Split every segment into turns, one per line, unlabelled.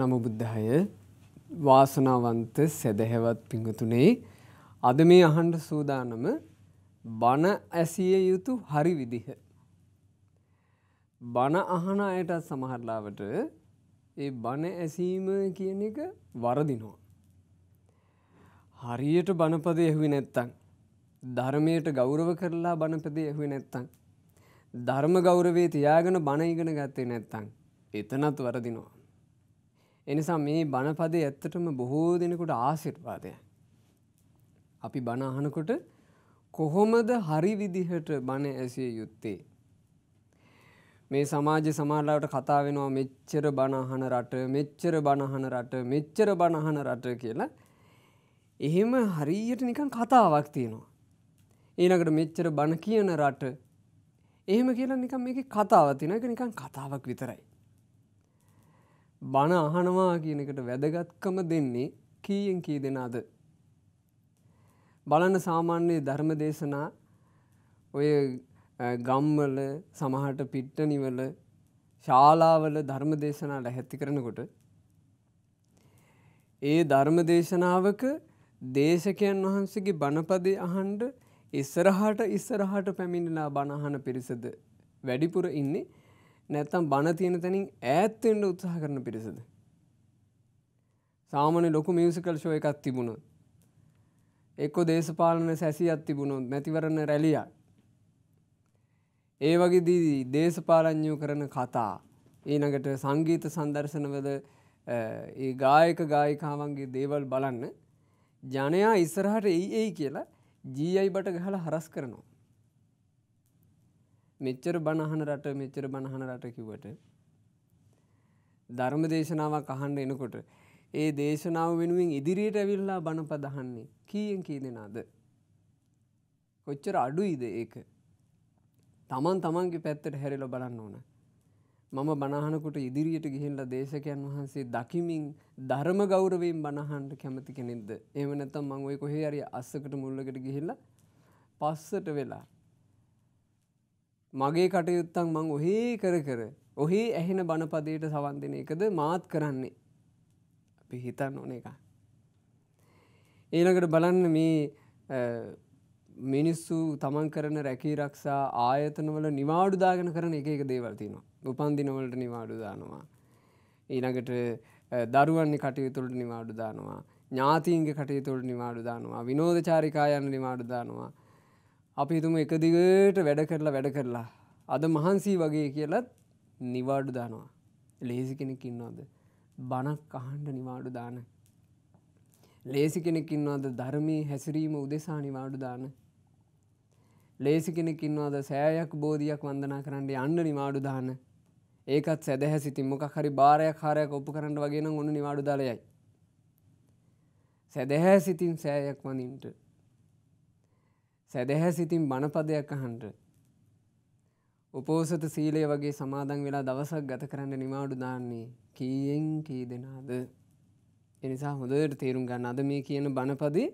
නමු බුද්ධාය වාසනාවන්ත සැදැහැවත් පිඟුතුනේ අද මේ අහන්ඩ සූදානම බණ ඇසිය යුතු හරි විදිහ. බණ අහන අයටත් සමහරලාවට ඒ බණ ඇසීම කියන එක වරදිනවා. හරියට බණපද එහුවි නැත්තං. ධර්මයට ගෞරව කරලා බණපද එහුවි නැත්තං. ධර්ම ගෞරවේ තියාගෙන බණ ඉගෙන ගත්තේ නැත්තං. එතනත් වරදිනවා. එනිසා මේ බණපදේ ඇත්තටම බොහෝ දෙනෙකුට ආශිර්වාදය. අපි බණ අහනකොට කොහොමද හරි විදිහට බණ ඇසිය යුත්තේ. මේ සමාජ සමාලාවට කතා වෙනවා මෙච්චර බණහන රට මෙච්චර බණහන රට මෙච්චර බණහන රට කියලා එහෙම හරියට නිකන් කතාවක් තියෙනවා. ඒනකට මෙච්චර බණ කියන රට එහෙම කියලා නිකම් මේක කතාව තින එක නිකන් කතාවක් විතරයි. බණ අහනවා කියන එකට වැදගත්කම දෙන්නේ කීයෙන් කී දෙනාද. බලන්න සාමාන්‍ය ධර්ම දේශනා ඔය ගම්වල සමහට පිට්ටනිවල ශාලාවල ධර්ම දේශනා ලැහැත්ති කරනකොට. ඒ ධර්ම දේශනාවක දේශකයන් වහන්සේගේ බණපදේ අහන්ඩ ඉස්සරහට ඉස්සරහට පැමිණිලා බණහන පිරිසද වැඩිපුර ඉන්නේ නැත්තම් බණ තියෙන තැනින් ඈත්වෙන්ට උත්සාහ කරන පිරිසද. සාමන ලොකු මියසිකල් ෂෝ එකක් තිබුණ. එක්කො දේශපාලන සැසියක් තිබුණොත් මැතිවරණ රැලියක්. ඒ වගේ දීදී දේශපාලඥෝ කරන කතා ඊනඟට සංගීත සංදර්ශනවද ඒ ගායක ගායිකාවන්ගේ දේවල් බලන්න ජනයා ඉස්සරහට එයි එයි කියලා ජීයි බට ගහල හරස් කරනවා. මෙච්චර බණහන රට මෙච්චර බණහන රට කිව්වට ධර්ම දේශනාවක් අහන්න එනකොට ඒ දේශනාව වෙනුවෙන් ඉදිරියට ඇවිල්ලා බණපදහන්නේ කීයෙන් කී දෙනාද කොච්චර අඩුයිද ඒක තමන් තමන්ගේ පැත්තට හැරිල බලන්න ඕන මම බණහනකොට ඉදිරියට ගිහිල්ලා දේශකයන් වහන්සේ දකිමින් ධර්ම ගෞරවයෙන් බණහන්ට කැමති කෙනෙක්ද එහෙම නැත්නම් මම ওই කොහේ හරි අස්සකට මුල්ලකට ගිහිල්ලා පස්සට වෙලා මගේ කටයුත්තක් මං ඔහි කර කර ඔහි ඇහෙන බණපදයට සවන්දින එකද මාත් කරන්නේ. අපි හිතන්න ඕන එක. ඒනකට බලන්න මේ මිනිස්සු තමන් කරන රැකී රක්ෂා ආයතනවල නිවාඩුදාගෙන කරන එක එක දේවල්තිනවා. උපන්දිනවලට නිවාඩුදානවා. ඊනකට දරුවන්නේ කටයුතුළට නිවාඩුදානවා. ඥාතීන්ගේ කටයුතුළට නිවාඩුදානවා. විනෝධචාරිකායන්න නිවාඩුදානවා. අපි තුම එකදිගට වැඩ කරලා වැඩ කරලා අද මහන්සී වගේ කියලත් නිවාඩු දානවා ලේසි කෙනෙක් ඉන්නවාද බණක් අහන්ඩ නිවාඩු දාන ලේසි කෙනෙක් ඉන්නවාද ධර්මී හැසිරීම උදෙසා නිවාඩු දාන ලේසි කෙනෙක් ඉන්නවාද සෑයක් බෝධියක් වන්දනා කරන්න අන්න නිවාඩු දාන ඒකත් සැදැහැ සිතින් මොකක් හරි භාරයක් හාරයක් ඔප්පු කරන්න වගෙන ඔන්න නිවාඩු දාලයයි. සැදැහැ සිතින් සෑයක් වඳින්ට සැදැහැ සිතින් බණපදයක් අහන්ට උපෝසත සීලය වගේ සමාදන් වෙලා දවසක් ගත කරන්න නිමාඩු දාන්නේ කීයෙන් කී දෙනාද. එනිසා හොඳට තේරුම් ගන්න අද මේ කියන බණපදි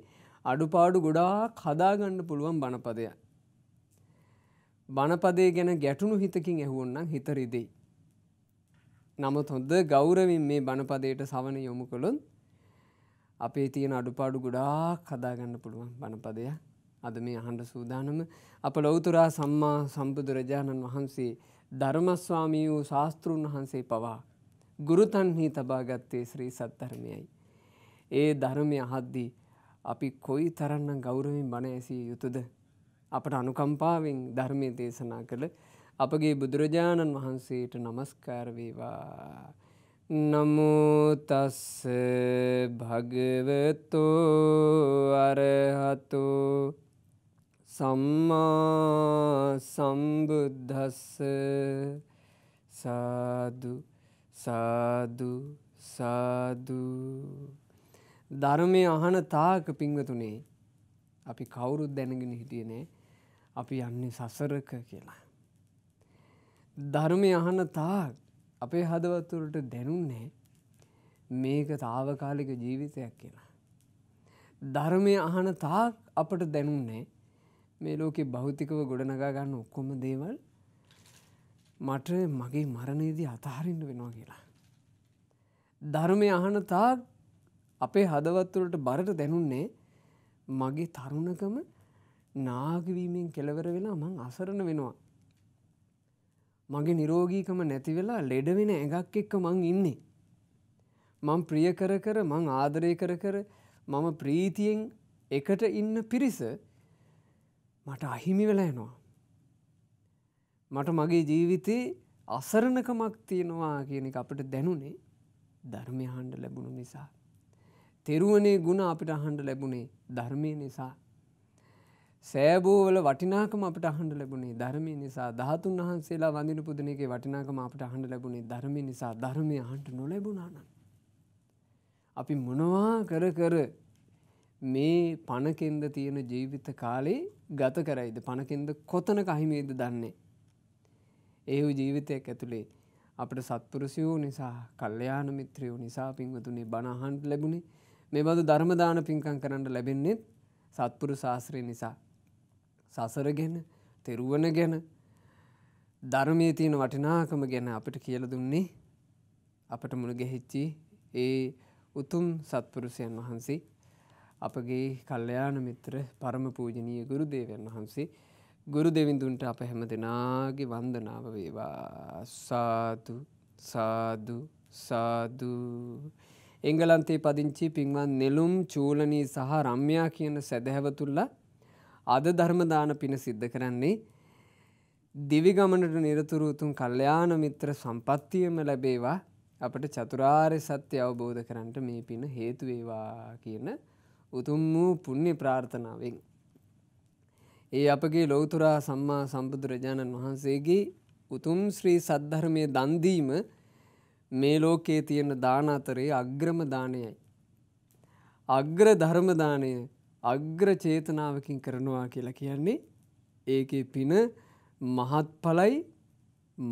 අඩුපාඩු ගොඩාක් හදාගන්න පුළුවන් බණපදය. බණපදේ ගැන ගැටුණු හිතකින් ඇහුවොන්නම් හිතරිදේ. නමුත් හොඳ ගෞරවින් මේ බණපදයට සවන යොමු කළොත් අපේ තියෙන අඩුපාඩු ගොඩාක් හදාගන්න පුළුවන් බණපදයක්. අද මේ අහන්ඩ සූදානම අප ලොවතුරා සම්මා සම්බුදුරජාණන් වහන්සේ ධර්මස්වාමී වූ ශාස්තෘන් වහන්සේ පවා ගුරුතන්හි තබාගත්තේ ශ්‍රී සත්ධර්මයයි. ඒ ධර්මය අහද්දී අපි කොයි තරන්න ගෞරවෙන් බණ ඇසිය යුතුද. අපට අනුකම්පාවෙන් ධර්මය දේශනා කළ අපගේ බුදුරජාණන් වහන්සේට නමස්කාරවේවා. නමුතස්ස භගවතෝ අරහතෝ සම්මා සම්බුද්දස්ස සාදු සාදු සාදු ධර්මය අහන තාක පිංවතුනේ අපි කවුරුත් දැනගෙන හිටියනේ අපි යන්නේ සසරක කියලා. ධර්මය අහන තාක් අපේ හදවතුරට දැනුන්නේ මේක තාවකාලික ජීවිතයක් කියලා. ධර්මය අහන තාක් අපට දැනුන්නේ මේ ලෝකෙ භෞතිකව ගොඩනගා ගන්න ඔක්කොම දේවල් මට මගේ මරණයේදී අතහරින්න වෙනවා කියලා. ධර්මය අහන තාක් අපේ හදවත්තුලට බරට දැනුන්නේ මගේ තරුණකම නාගවීමෙන් කෙලවර වෙලා මං අසරණ වෙනවා. මගේ නිරෝගීකම නැති වෙලා ලෙඩවෙන ඇඟක් එක්ක මං ඉන්නේ. මං ප්‍රිය කර කර මං ආදරය කර කර මම ප්‍රීතියෙන් එකට ඉන්න පිරිස මට අහිමි වෙලා යනවා. මට මගේ ජීවිතේ අසරණකමක් තියෙනවා කියන එක අපට දැනුනේ ධර්මය හණ්ඩ ලැබුණු නිසා. තෙරුවනේ ගුණ අපිට අහන්ඩ ලැබුණේ ධර්මය නිසා. සෑබෝවල වටිනාකම අපට අහන්ඩ ලැබුණේ ධර්මය නිසා ධාතුන් වහන්සේලා වඳින පුදනගේ වටිනාකම අපට අහන්ඩ ලැබුණේ ධර්මය නිසා ධර්මය හන්ට නොලැබුණාන. අපි මොනවා කර කර මේ පණකෙන්ද තියෙන ජීවිත කාලේ ගත කරයිද පණකෙන්ද කොතන කහිමේද දන්නේ. ඒහු ජීවිතයක් ඇතුළේ අපට සත්පුරසියෝ නිසා කල්්‍යයාන මිත්‍රියෝ නිසා පින්වතුනේ බණහන්ට ලැබුණේ මේ බඳු ධර්මදාන පින්කං කරන්න ලැබෙන්නේෙත් සත්පුරු ශාස්ත්‍රය නිසා. සසර ගැන තෙරුවන ගැන ධර්මය තියෙන වටිනාකම ගැන අපට කියල දුන්නේ අපට මුණ ගැහිච්චි ඒ උතුම් සත්පුරුෂයන් වහන්සේ අපගේ කල්්‍යයාන මිත්‍ර පරම පූජනීය ගුරු දේවයන් වහන්සේ ගුරු දෙවිඳුන්ට අප හැම දෙනාගේ වන්දනාව වේවා සාදු සාදු සාදුූ. එංගලන්තේ පදිංචි පින්වන් නෙලුම් චූලනී සහ රම්යා කියන සැදැහැවතුල්ල අද ධර්මදාන පින සිද්ධ කරන්නේ දිවිගමනට නිරතුරු උතුම් කල්්‍යයාන මිත්‍ර සම්පත්තියම ලැබේවා අපට චතුරාර්ය සත්‍ය අවබෝධ කරන්නට මේ පින හේතුවේවා කියන උතුම් වූ පුණ්‍ය ප්‍රාර්ථනාවෙන්. ඒ අපගේ ලෞතුරා සම්මා සම්බුදුරජාණන් වහන්සේගේ උතුම් ශ්‍රී සද්ධර්මය දන්දීම මේ ලෝකයේ තියෙන දාන අතරේ අග්‍රම දානයයි. අග්‍ර ධර්මදානය අග්‍ර චේතනාවකින් කරනවා කියලා කියන්නේ ඒකේ පින මහත්ඵලයි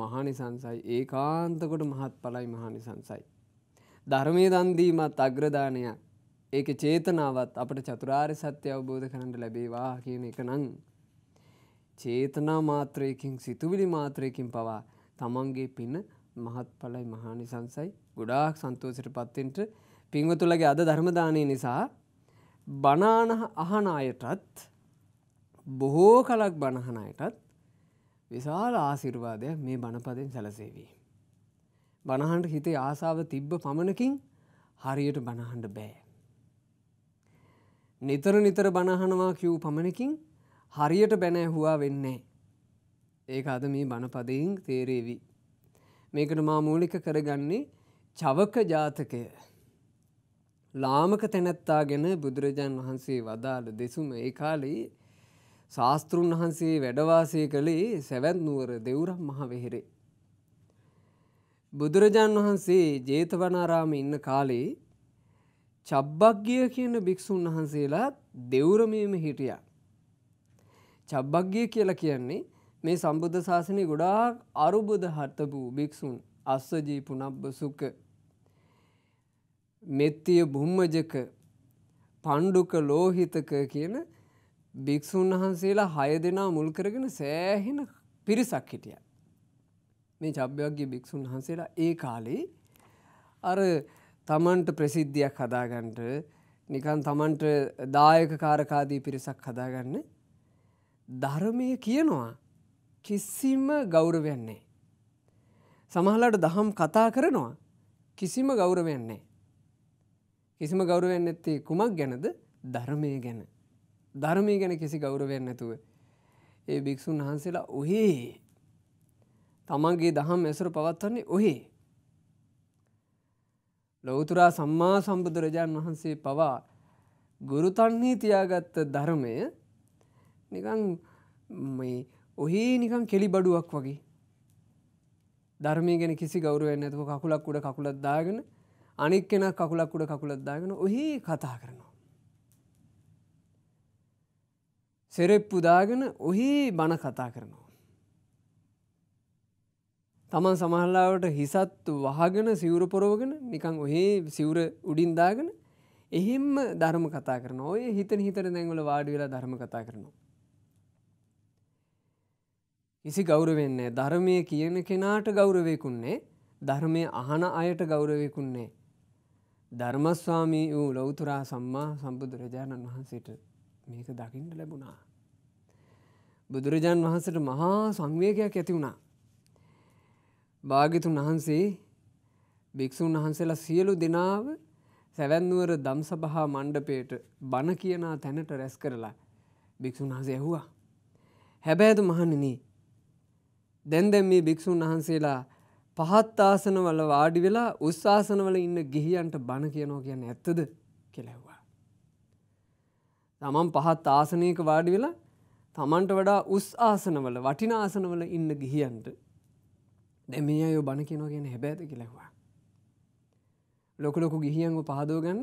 මහනිසංසයි ඒකාන්තකොට මහත්ඵලයි මහනිසංසයි. ධර්මය දන්දීමත් අග්‍රදානයක් ඒක චේතනාවත් අපට චතුරාර් සත්‍ය අවබෝධ කරන්න ලැබේවා කියන එක නං. චේතනා මාත්‍රයකින් සිතුවිලි මාත්‍රයකින් පවා තමන්ගේ පින්න මහත්ඵලයි මහානිසංසයි ගොඩාක් සන්තෝසිට පත්තෙන්ට පින්වතුලගේ අද ධර්මදානය නිසා බනානහ අහන අයටත් බොහෝ කලක් බණහනයටත් විශාල ආසිර්වාදය මේ බණපදෙන් සැලසේවී. බණහන්ට හිතේ ආසාව තිබ්බ පමණකින් හරියට බණහන්ඩ බෑ. නිතර නිතර බණහනවා කිව් පමණකින් හරියට බැනැහුවා වෙන්නේ. ඒක අද මේ බණපදයෙන් තේරේවි. මේකට මා මූලික කරගන්නේ චවක ජාතකය. ලාමක තැනැත්තා ගැන බුදුරජාන් වහන්සේ වදාළ දෙසුම ඒ කාලේ ශාස්තෘන් වහන්සේ වැඩවාසය කළේ සැවැත් නුවර දෙවුරම් මහ වෙහෙරේ. බුදුරජාන් වහන්සේ ජේතවනාරාම ඉන්න කාලේ චබ්බක්ගිය කියන භික්‍ෂූන් වහන්සේලා දෙවුරමයම හිටිය. චබ්බක්ගිය කියලා කියන්නේ මේ සම්බුද්ධ ශාසනය ගොඩාක් අරුබුද හත වූ භික්‍ෂූන් අස්සජී පුනබ්බ සුක මෙත්තිය බුම්මජක පණ්ඩුක ලෝහිතක කියන භික්‍ෂූන් වහන්සේලා හය දෙනා මුල් කරගෙන සෑහෙන පිරිසක් හිටිය. මේ චබ්‍යක්ගේ භික්‍ෂූන් වහන්සේලා ඒ කාලේ අර තමන්ට ප්‍රසිද්ධියක් හදාගන්ට නිකන් තමන්ට දායක කාරකාදී පිරිසක් හදාගන්න ධර්මය කියනවා කිසිම ගෞරවයන්නේ. සමහලට දහම් කතා කරනවා කිසිම ගෞරවයන්නේ. කිසිම ගෞරවයන් ඇත්තේ කුමක් ගැනද ධර්මය ගැන. ධර්මය ගැන කිසි ගෞරවයන් නැතුව. ඒ භික්‍ෂූන් වහන්සේලා ඔහේ තමන්ගේ දහම් ඇසුර පවත්වන්නේ ඔහේ ලොවතුරා සම්මා සම්බුදුරජාණන් වහන්සේ පවා ගුරුතන්නේ තියාගත්ත ධර්මය නිකං ඔහි නිකං කෙළි බඩුවක් වගේ ධර්මය ගෙන කිසි ගෞරුවෙන් ඇතුව කකුලක් උඩ කකුලත්දාගෙන අනික් කෙන කකුලක් උඩ කකුලත්දාගෙන ඔහි කතා කරනවා. සෙරෙප්පුදාගෙන ඔහි බණ කතා කරනවා. තමන් සමහල්ලාවට හිසත් වහගෙන සිවුර පොරෝගෙන නිකං ඔහේ සිවුර උඩින්දාගෙන එහෙම ධර්ම කතා කරන ඔය හිතන හිතර දැංගල වාඩි වෙලා ධර්ම කතා කරනවා. කිසි ගෞරවෙන්නේ ධර්මය කියන කෙනාට ගෞරවයකුන්නේ ධර්මය අහන අයට ගෞරවයකුන්නේ. ධර්මස්වාමී වූ ලෞතුරා සම්මා සම්බුදුරජාණන් වහන්සේට මේක දකිින්ට ලැබුණා. බුදුරජාන් වහන්සට මහා සංවේගයක් ඇති වුණා භාගිතුන් වහන්සේ භික්‍ෂූන් වහන්සේලා සියලු දෙනාව සැවැන්නුවර දම්සභහා මණ්ඩපයට බණ කියනා තැනට රැස් කරලා භික්‍ෂූන් වහසේ ඇහුවා. හැබෑතු මහනින දැන්දැම් මේ භික්‍ෂූන් වහන්සේලා පහත් ආසනවල වාඩි වෙලා උස්සාසනවල ඉන්න ගිහියන්ට බණ කියනෝ කියන්න ඇත්තද කෙලැව්වා. තමන් පහත් ආසනයක වාඩි වෙලා තමන්ට වඩා උස් ආසනවල වටිනාසනවල ඉන්න ගිහියන්ට දැ මේ අයෝ බණ කියනෝ කියන හැබැත කිලෙවා. ලොකලොකු ගිහියන්ගු පහදෝ ගන්න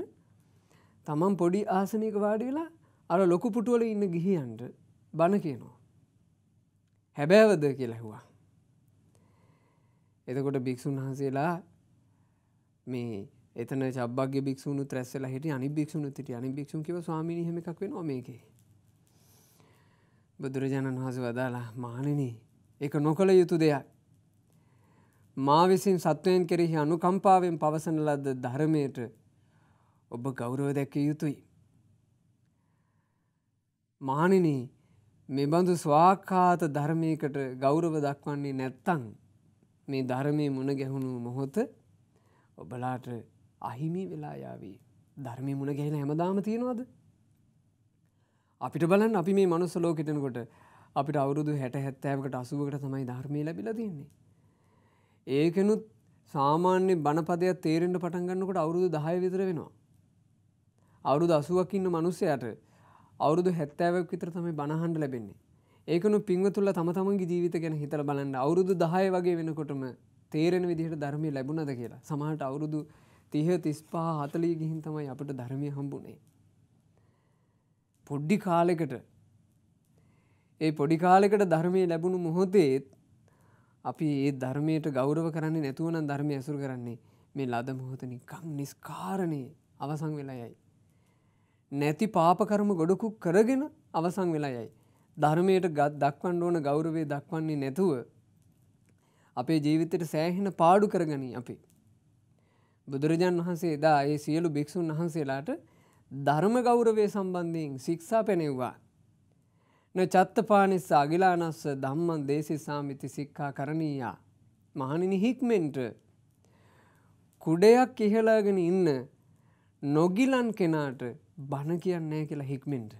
තමන් පොඩි ආසනයක වාඩි වෙලා අර ලොකු පුටුවල ඉන්න ගිහියන්ට බණ කියනවා. හැබෑවද කියලැහවා. එතකොට භික්‍ෂූන් වහන්සේලා මේ එතන චබ්ග භික්ෂුණු ත්‍රැස්සල හිට අනි භික්ෂුණු තිට අනි භික්ෂු කිව ස්වාමිනිහම එකක් වෙන මේකේ. බුදුරජාණන් වහස වදාලා මානනී එක නොකළ යුතු දෙයක් මා විසින් සත්වයෙන් කෙරෙහි අනුකම්පාවෙන් පවසන ලද ධර්මයට ඔබ ගෞරව දැක්ක යුතුයි. මානනී මෙබඳු ස්වාකාත ධර්මයකට ගෞරව දක්වන්නේ නැත්තං මේ ධර්මය මුණ ගැහුණු මොහොත ඔබලාට අහිමි වෙලායාවී ධර්මය මුණ ගැහෙන හැමදාම තියෙනවාද. අපිට බලන් අපි මේ මනුස්සලෝකෙතනකොට අපිට අවුරුදු හැට හැත්තෑවකට අසුවකට තමයි ධර්මය ලබිල තින්නේ. ඒකනුත් සාමාන්‍ය බණපදයක් තේරෙන්ට පටන් ගන්නකොට අවුරුදු දහය විතර වෙනවා. අවුරුදු අසුවක් ඉන්න මනුස්සයට අවුරුදු හැත්තෑවක් විතර තමයි බණහන්ඩ ලැබෙන්නේ. ඒකනු පින්වතුල්ල තම තමන්ගේ ජීවිත ගැන හිතල බලන්න අවුරුදු දහය වගේ වෙනකොටම තේරෙන විදිහට ධර්මය ලැබුණද කියලා සමහට අවුරුදු තිහ තිස්පා හතලී ගිහින් තමයි අපට ධර්මය හම්බුනේ. පොඩ්ඩි කාලෙකට ඒ පොඩි කාලෙකට ධර්මය ලැබුණු මොහොතේත් අපි ඒ ධර්මයට ගෞරව කරන්නේ නැතුවනම් ධර්මය ඇසුරු කරන්නේ මේ ලද මොහොතන කං නිස්කාරණය අවසං වෙලා යයි. නැති පාපකරම ගොඩකු කරගෙන අවසං වෙලා යයි. ධර්මයට ගත් දක්වන්න ඕන ගෞරවේ දක්වන්නේ නැතුව අපේ ජීවිතයට සෑහෙන පාඩු කරගනී අපි. බුදුරජාන් වහන්සේ එදා ඒ සියලු භික්‍ෂූන් වහන්සේලාට ධර්ම ගෞරවේ සම්බන්ධයෙන් ශික්ෂා පැනෙව්වා චත්තපානිස්ස අගිලානස්ස ධම්මන් දේශිසාමිති සික්කා කරණීයා. මහනිනි හික්මෙන්ට කුඩයක් ඉහලාගෙන ඉන්න නොගිලන් කෙනාට බණ කියන්නේ කියලා හික්මෙන්ට.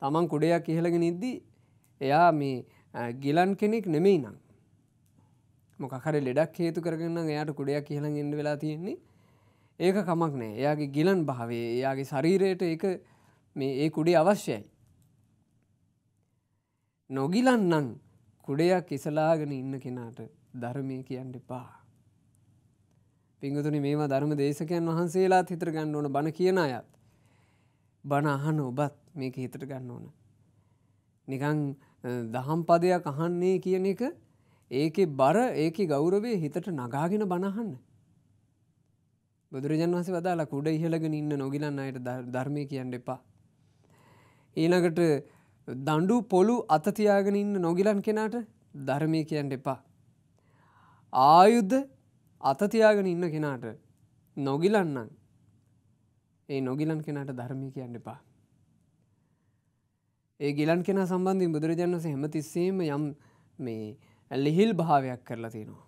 තමන් කුඩයක් ඉහලගෙන ඉද්දි එයා මේ ගිලන් කෙනෙක් නෙමෙයි නම්. මොකර ලෙඩක් හේතු කරගන්න එයාට කුඩයක් ඉහලන් ඉන්න වෙලා තියෙන්නේ ඒක කමක් නෑ එයාගේ ගිලන් භාවේ එයාගේ ශරීරයට ඒ මේ ඒ කුඩේ අවශ්‍යයි. නොගිලන්නන් කුඩයක් ඉසලාගෙන ඉන්න කෙනාට ධර්මය කියන්න එපා. පිංගතුනි මේවා ධර්ම දේශකයන් වහන්සේලාත් හිතර ගන්න ඕන බණ කියන අයත්. බණ අහන ඔබත් මේක හිතට ගන්න ඕන. නිකං දහම් පදයක් අහන්නේ කියන එක ඒක බර ඒක ගෞරවේ හිතට නගාගෙන බණහන්න. බුදුරජන් වහස වදාලා කුඩ ඉහළගෙන ඉන්න නොගිලන්න අයට ධර්මය කියන්න එපා. ඊනකට දණ්ඩු පොළු අතතියාගෙන ඉන්න නොගිලන් කෙනාට ධර්මය කියන්න එපා. ආයුද්ධ අතතියාගෙන ඉන්න කෙනාට නොගිලන්නන් ඒ නොගිලන් කෙනාට ධර්මය කියන්න එපා. ඒ ගිලන් කෙන සම්බන්ධින් බුදුරජන් වස හැම තිස්සේම යම් මේ ඇල්ලිහිල් භාවයක් කරලා තියෙනවා.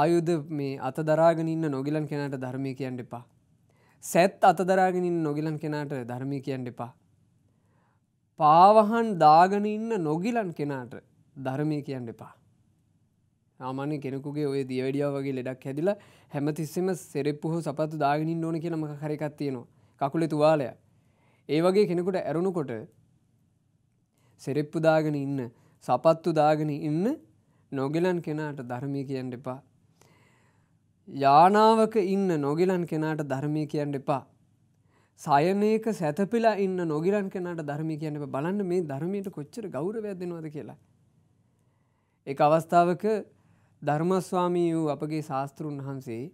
ආයුධ මේ අතදරාගෙන ඉන්න නොගිලන් කෙනාට ධර්මය කියන්න එපා. සැත් අතදරාගෙනින් නොගිලන් කෙනාට ධර්මය කියන්න එපා. පාවහන් දාගෙන ඉන්න නොගිලන් කෙනාට ධර්මය කියන්න එපා. ආමාන්‍ය කෙනෙකුගේ ඔය දියවැඩියා වගේ ලෙඩක් හැදිලා හැමතිස්සෙම සෙරෙප්පු හෝ සපත්තු දාගෙනින් ඕන කියනම කරකත් තියෙනවා කකුලෙ තුවාලය ඒ වගේ කෙනෙකුට ඇරුණුකොට සෙරෙප්පු දාගෙන ඉන්න සපත්තු දාගෙන ඉන්න නොගෙලන් කෙනාට ධර්මය කියන්න එපා යානාවක ඉන්න නොගෙලන් කෙනාට ධර්මය කියන්න එපා සයනයක සැතපිලා ඉන්න නොගිරන් කෙනට ධර්මි කියන්න බලන්න මේ ධර්මයට කොච්චර ගෞරවයක් දෙනවාද කියලා. එක අවස්ථාවක ධර්මස්වාමී වූ අපගේ ශාස්තෘන් වහන්සේ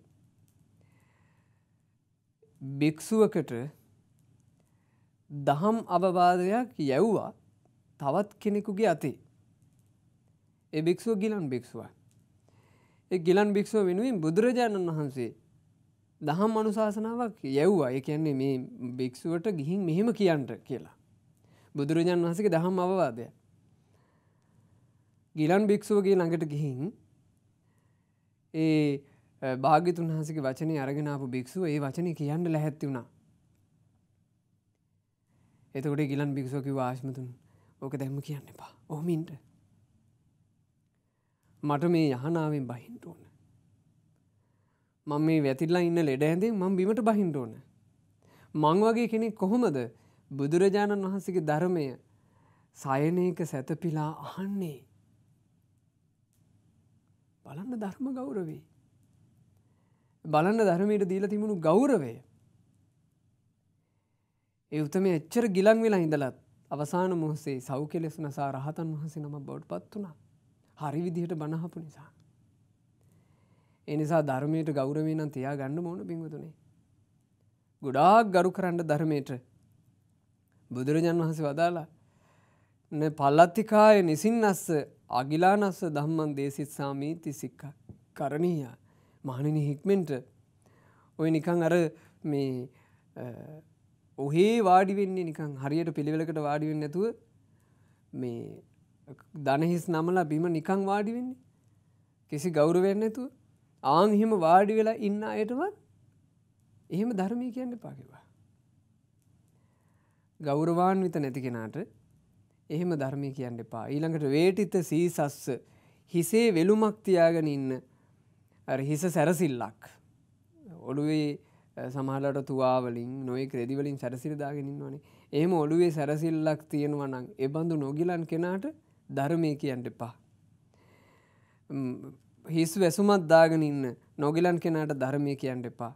භික්‍ෂුවකට දහම් අවවාදයක් යැව්වා තවත් කෙනෙකුගේ අතේ. ඒ භික්‍ෂුව ගිලන් භික්ෂුව. ඒ ගිලන් භික්‍ෂුව වෙනුවෙන් බුදුරජාණන් වහන්සේ දහම් අනුශාසනාවක් යැව්වා ඒ කියන්නේ මේ භික්ෂුවට ගිහින් මෙහෙම කියන්ට කියලා. බුදුරජාන් වහන්සේගේ දහම් අවවාදය. ගිලන් භික්ෂුවගේ ළඟට ගිහින් ඒ භාගිතුන් වහන්සගේ වචනය අරගෙනාපු භික්ෂුව ඒ වචනය කියන්න ලැහැත්ති වුණා. එතකොට ගිලන් භික්ෂෝකි වාශ්මතුන් ඕක දැම්ම කියන්න එපා ඕමින්ට. මට මේ යහනාවෙන් බහින්ට ඕන. මං මේ වැතිල්ලා ඉන්න ලෙඩ ඇඳේ මං බිමට බහින්ටඕන. මං වගේ කෙනෙක් කොහොමද බුදුරජාණන් වහන්සගේ ධර්මය සයනයක සැතපිලා අහන්නේ. බලන්න ධර්ම ගෞරවේ. බලන්න ධර්මයට දීල තිබුණු ගෞරවය. ඒ උතම එච්චර ගිලන් වෙලා ඉඳලත් අවසාන මොහසේ සෞ කෙලෙස් නසා රහතන් වහසේ නම බෞඩ් පත් වුණා හරි විදිහට බණහපු නිසා. එනිසා ධර්මයට ගෞරවේ නම් තියා ගන්න ඕන පිංවතුනේ. ගොඩාක් ගරු කරන්න ධර්මයට බුදුරජන් වහන්සේ වදාලා න පල්ලත්තිකාය නිසින්නස්ස අගිලානස්ස දම්මන් දේශිත්සාමීති සික්ක කරණීය මහනිනි හික්මෙන්ට ඔය නිකං අර මේ ඔහේ වාඩිවෙන්නේ නිකං හරියට පිළිවෙලකට වාඩිවෙන්න නැතුව මේ දනහිස් නමලා බිම නිකං වාඩිවෙන්නේ කිසි ගෞරවෙන්න ඇතුව ආංහෙම වාඩි වෙලා ඉන්න අයටවත් එහෙම ධර්මය කියන්න පාකිවා. ගෞරවාන්විත නැති කෙනාට එහෙම ධර්මය කියන්න එපා ඊළඟට වේටිත සීසස්ස හිසේ වෙළුමක් තියාගෙන ඉන්න හිස සැරසිල්ලක් ඔළුවේ සමහලට තුවාවලින් නොයි ක්‍රෙදිවලින් සැරසිරදාගෙනින් වනේ එහෙම ඔළුවේ සැරසිල්ලක් තියෙනවනං එබඳු නොගිලන් කෙනාට ධර්මය කියන්න එපා හිස් වැසුමත් දාගෙන ඉන්න නොගිලන් කෙනාට ධර්මය කියන්න එපා.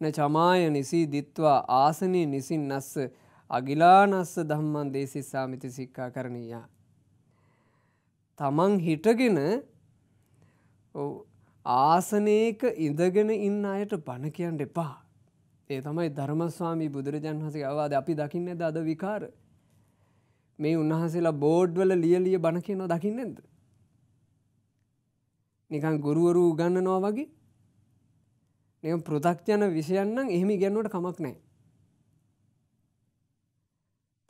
න චමාය නිසී දිත්වා ආසනී නිසින් නස්ස අගිලානස්ස දම්මන් දේශිස්සාමිති සික්කා කරණීයා. තමන් හිටගෙන ආසනයක ඉඳගෙන ඉන්න අයට පණ කියන්න එපා. ඒ තමයි ධර්මස්වාමී බුදුරජන් වහසේ අවාද අපි දකින්න ද අද විකාර. මේ උන්වහසේලා බෝඩ්වල ලියලිය බණ කියනෝ දකින්නෙද. නිකන් ගොරුවරු ගන්නනවා වගේ නය පෘතක්ජන විෂයන්නම් එහෙමි ගැන්නට කමක් නෑ.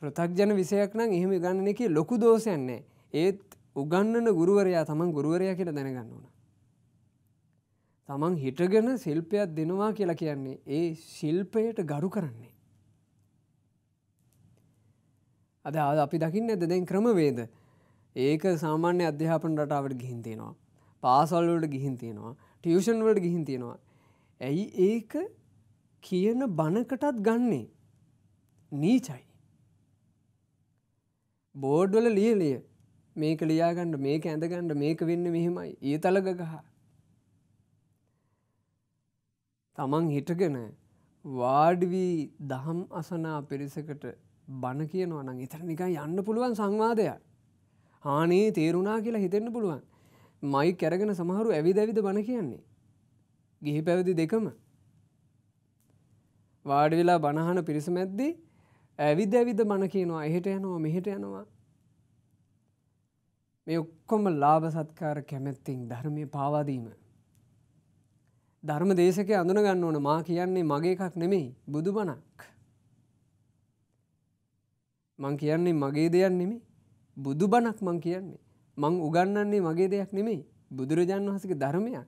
ප්‍රතක්ජන විසයක් නම් එහෙම ගන්න එක ලොකු දෝෂයන්නේ ඒත් උගන්නන ගුරුවරයා තමන් ගුරුවරයා කියලා දැනගන්න ඕන. තමන් හිටගෙන ශිල්පයක් දෙනවා කියලා කියන්නේ ඒ ශිල්පයට ගරු කරන්නේ. අද අපි දකින්න ඇද දැන් ක්‍රමවේද ඒක සාමාන්‍ය අධ්‍යාපන රටාවට ගිහින් තියෙනවා. පාසල්වලට ගිහින් තියෙනවා ටියෂන් වලට ගිහින් තියෙනවා ඇයි ඒක කියන බණකටත් ගන්නේ නීචයි බෝඩ්වල ලියලිය මේක ලියාගණ්ඩ මේක ඇඳගණ්ඩ මේක වෙන්න මෙහෙමයි ඒ තලග ගහ තමන් හිටගෙන වාඩවී දහම් අසනා පිරිසකට බණ කියනවා නම් එතර නිකයි යන්න පුළුවන් සංවාදයක් හානේ තේරුණා කියලා හිතෙන්න්න පුළුවන් මයි කැරගෙන සමහරු ඇවි දැවිද බණ කියන්නේ. ගිහි පැවදි දෙකම. වාඩි වෙලා බණහන පිරිස මැද්දී ඇවිද ඇවිද බණ කියනවා එහෙට යනවා මෙහෙට යනවා. මේ ඔක්කොම ලාභ සත්කාර කැමැත්තිං ධර්මය පාවාදීම. ධර්ම දේශකය අඳුනගන්න ඕන මා කියන්නේ මගේ එකක් නෙමෙයි බුදු බණක්. මං කියන්නේ මගේ දෙයක් නෙමේ බුදු බණක් මං කියන්නේ. මං උගන්නන්නේ මගේ දෙයක් නෙමේ බුදුරජාන් වහසගේ ධර්මයක්.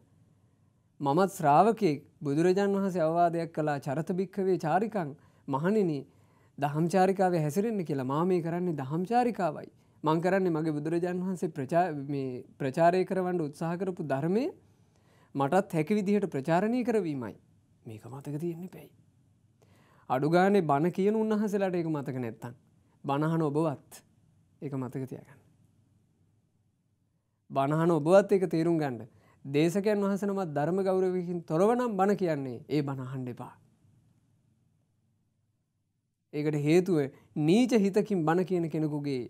මමත් ශ්‍රාවකයෙක් බුදුරජාන් වහසේ අවවාදයක් කලා චරතභික්කවේ චාරිකං මහනිනි දහම්චාරිකාව හැසිරෙන්න්න කියලා මා මේ කරන්නේ දහම්චාරිකාවයි. මං කරන්නේ මගේ බුදුරජාන් වහන්සේ ප්‍රචාරය කරවන්ඩ උත්සාහ කරපු ධර්මය මටත් හැකි විදිහට ප්‍රචාරණය කරවීමයි. මේක මතක තියෙන්නේ පැයි. අඩුගානේ බණ කියන උන්වහසලාට ඒක මතක නැත්තන්. බණහන ඔබවත් ඒක මතක තියගන්න. බණහන ඔබවත් එක තේරුම් ගණ්ඩ. දේශකයන් වහසනමත් ධර්ම ගෞරවකින් තොරවනම් බණ කියන්නේ ඒ බණහන්ඩ එපා. ඒකට හේතුව නීච හිතකින් බණ කියන කෙනෙකුගේ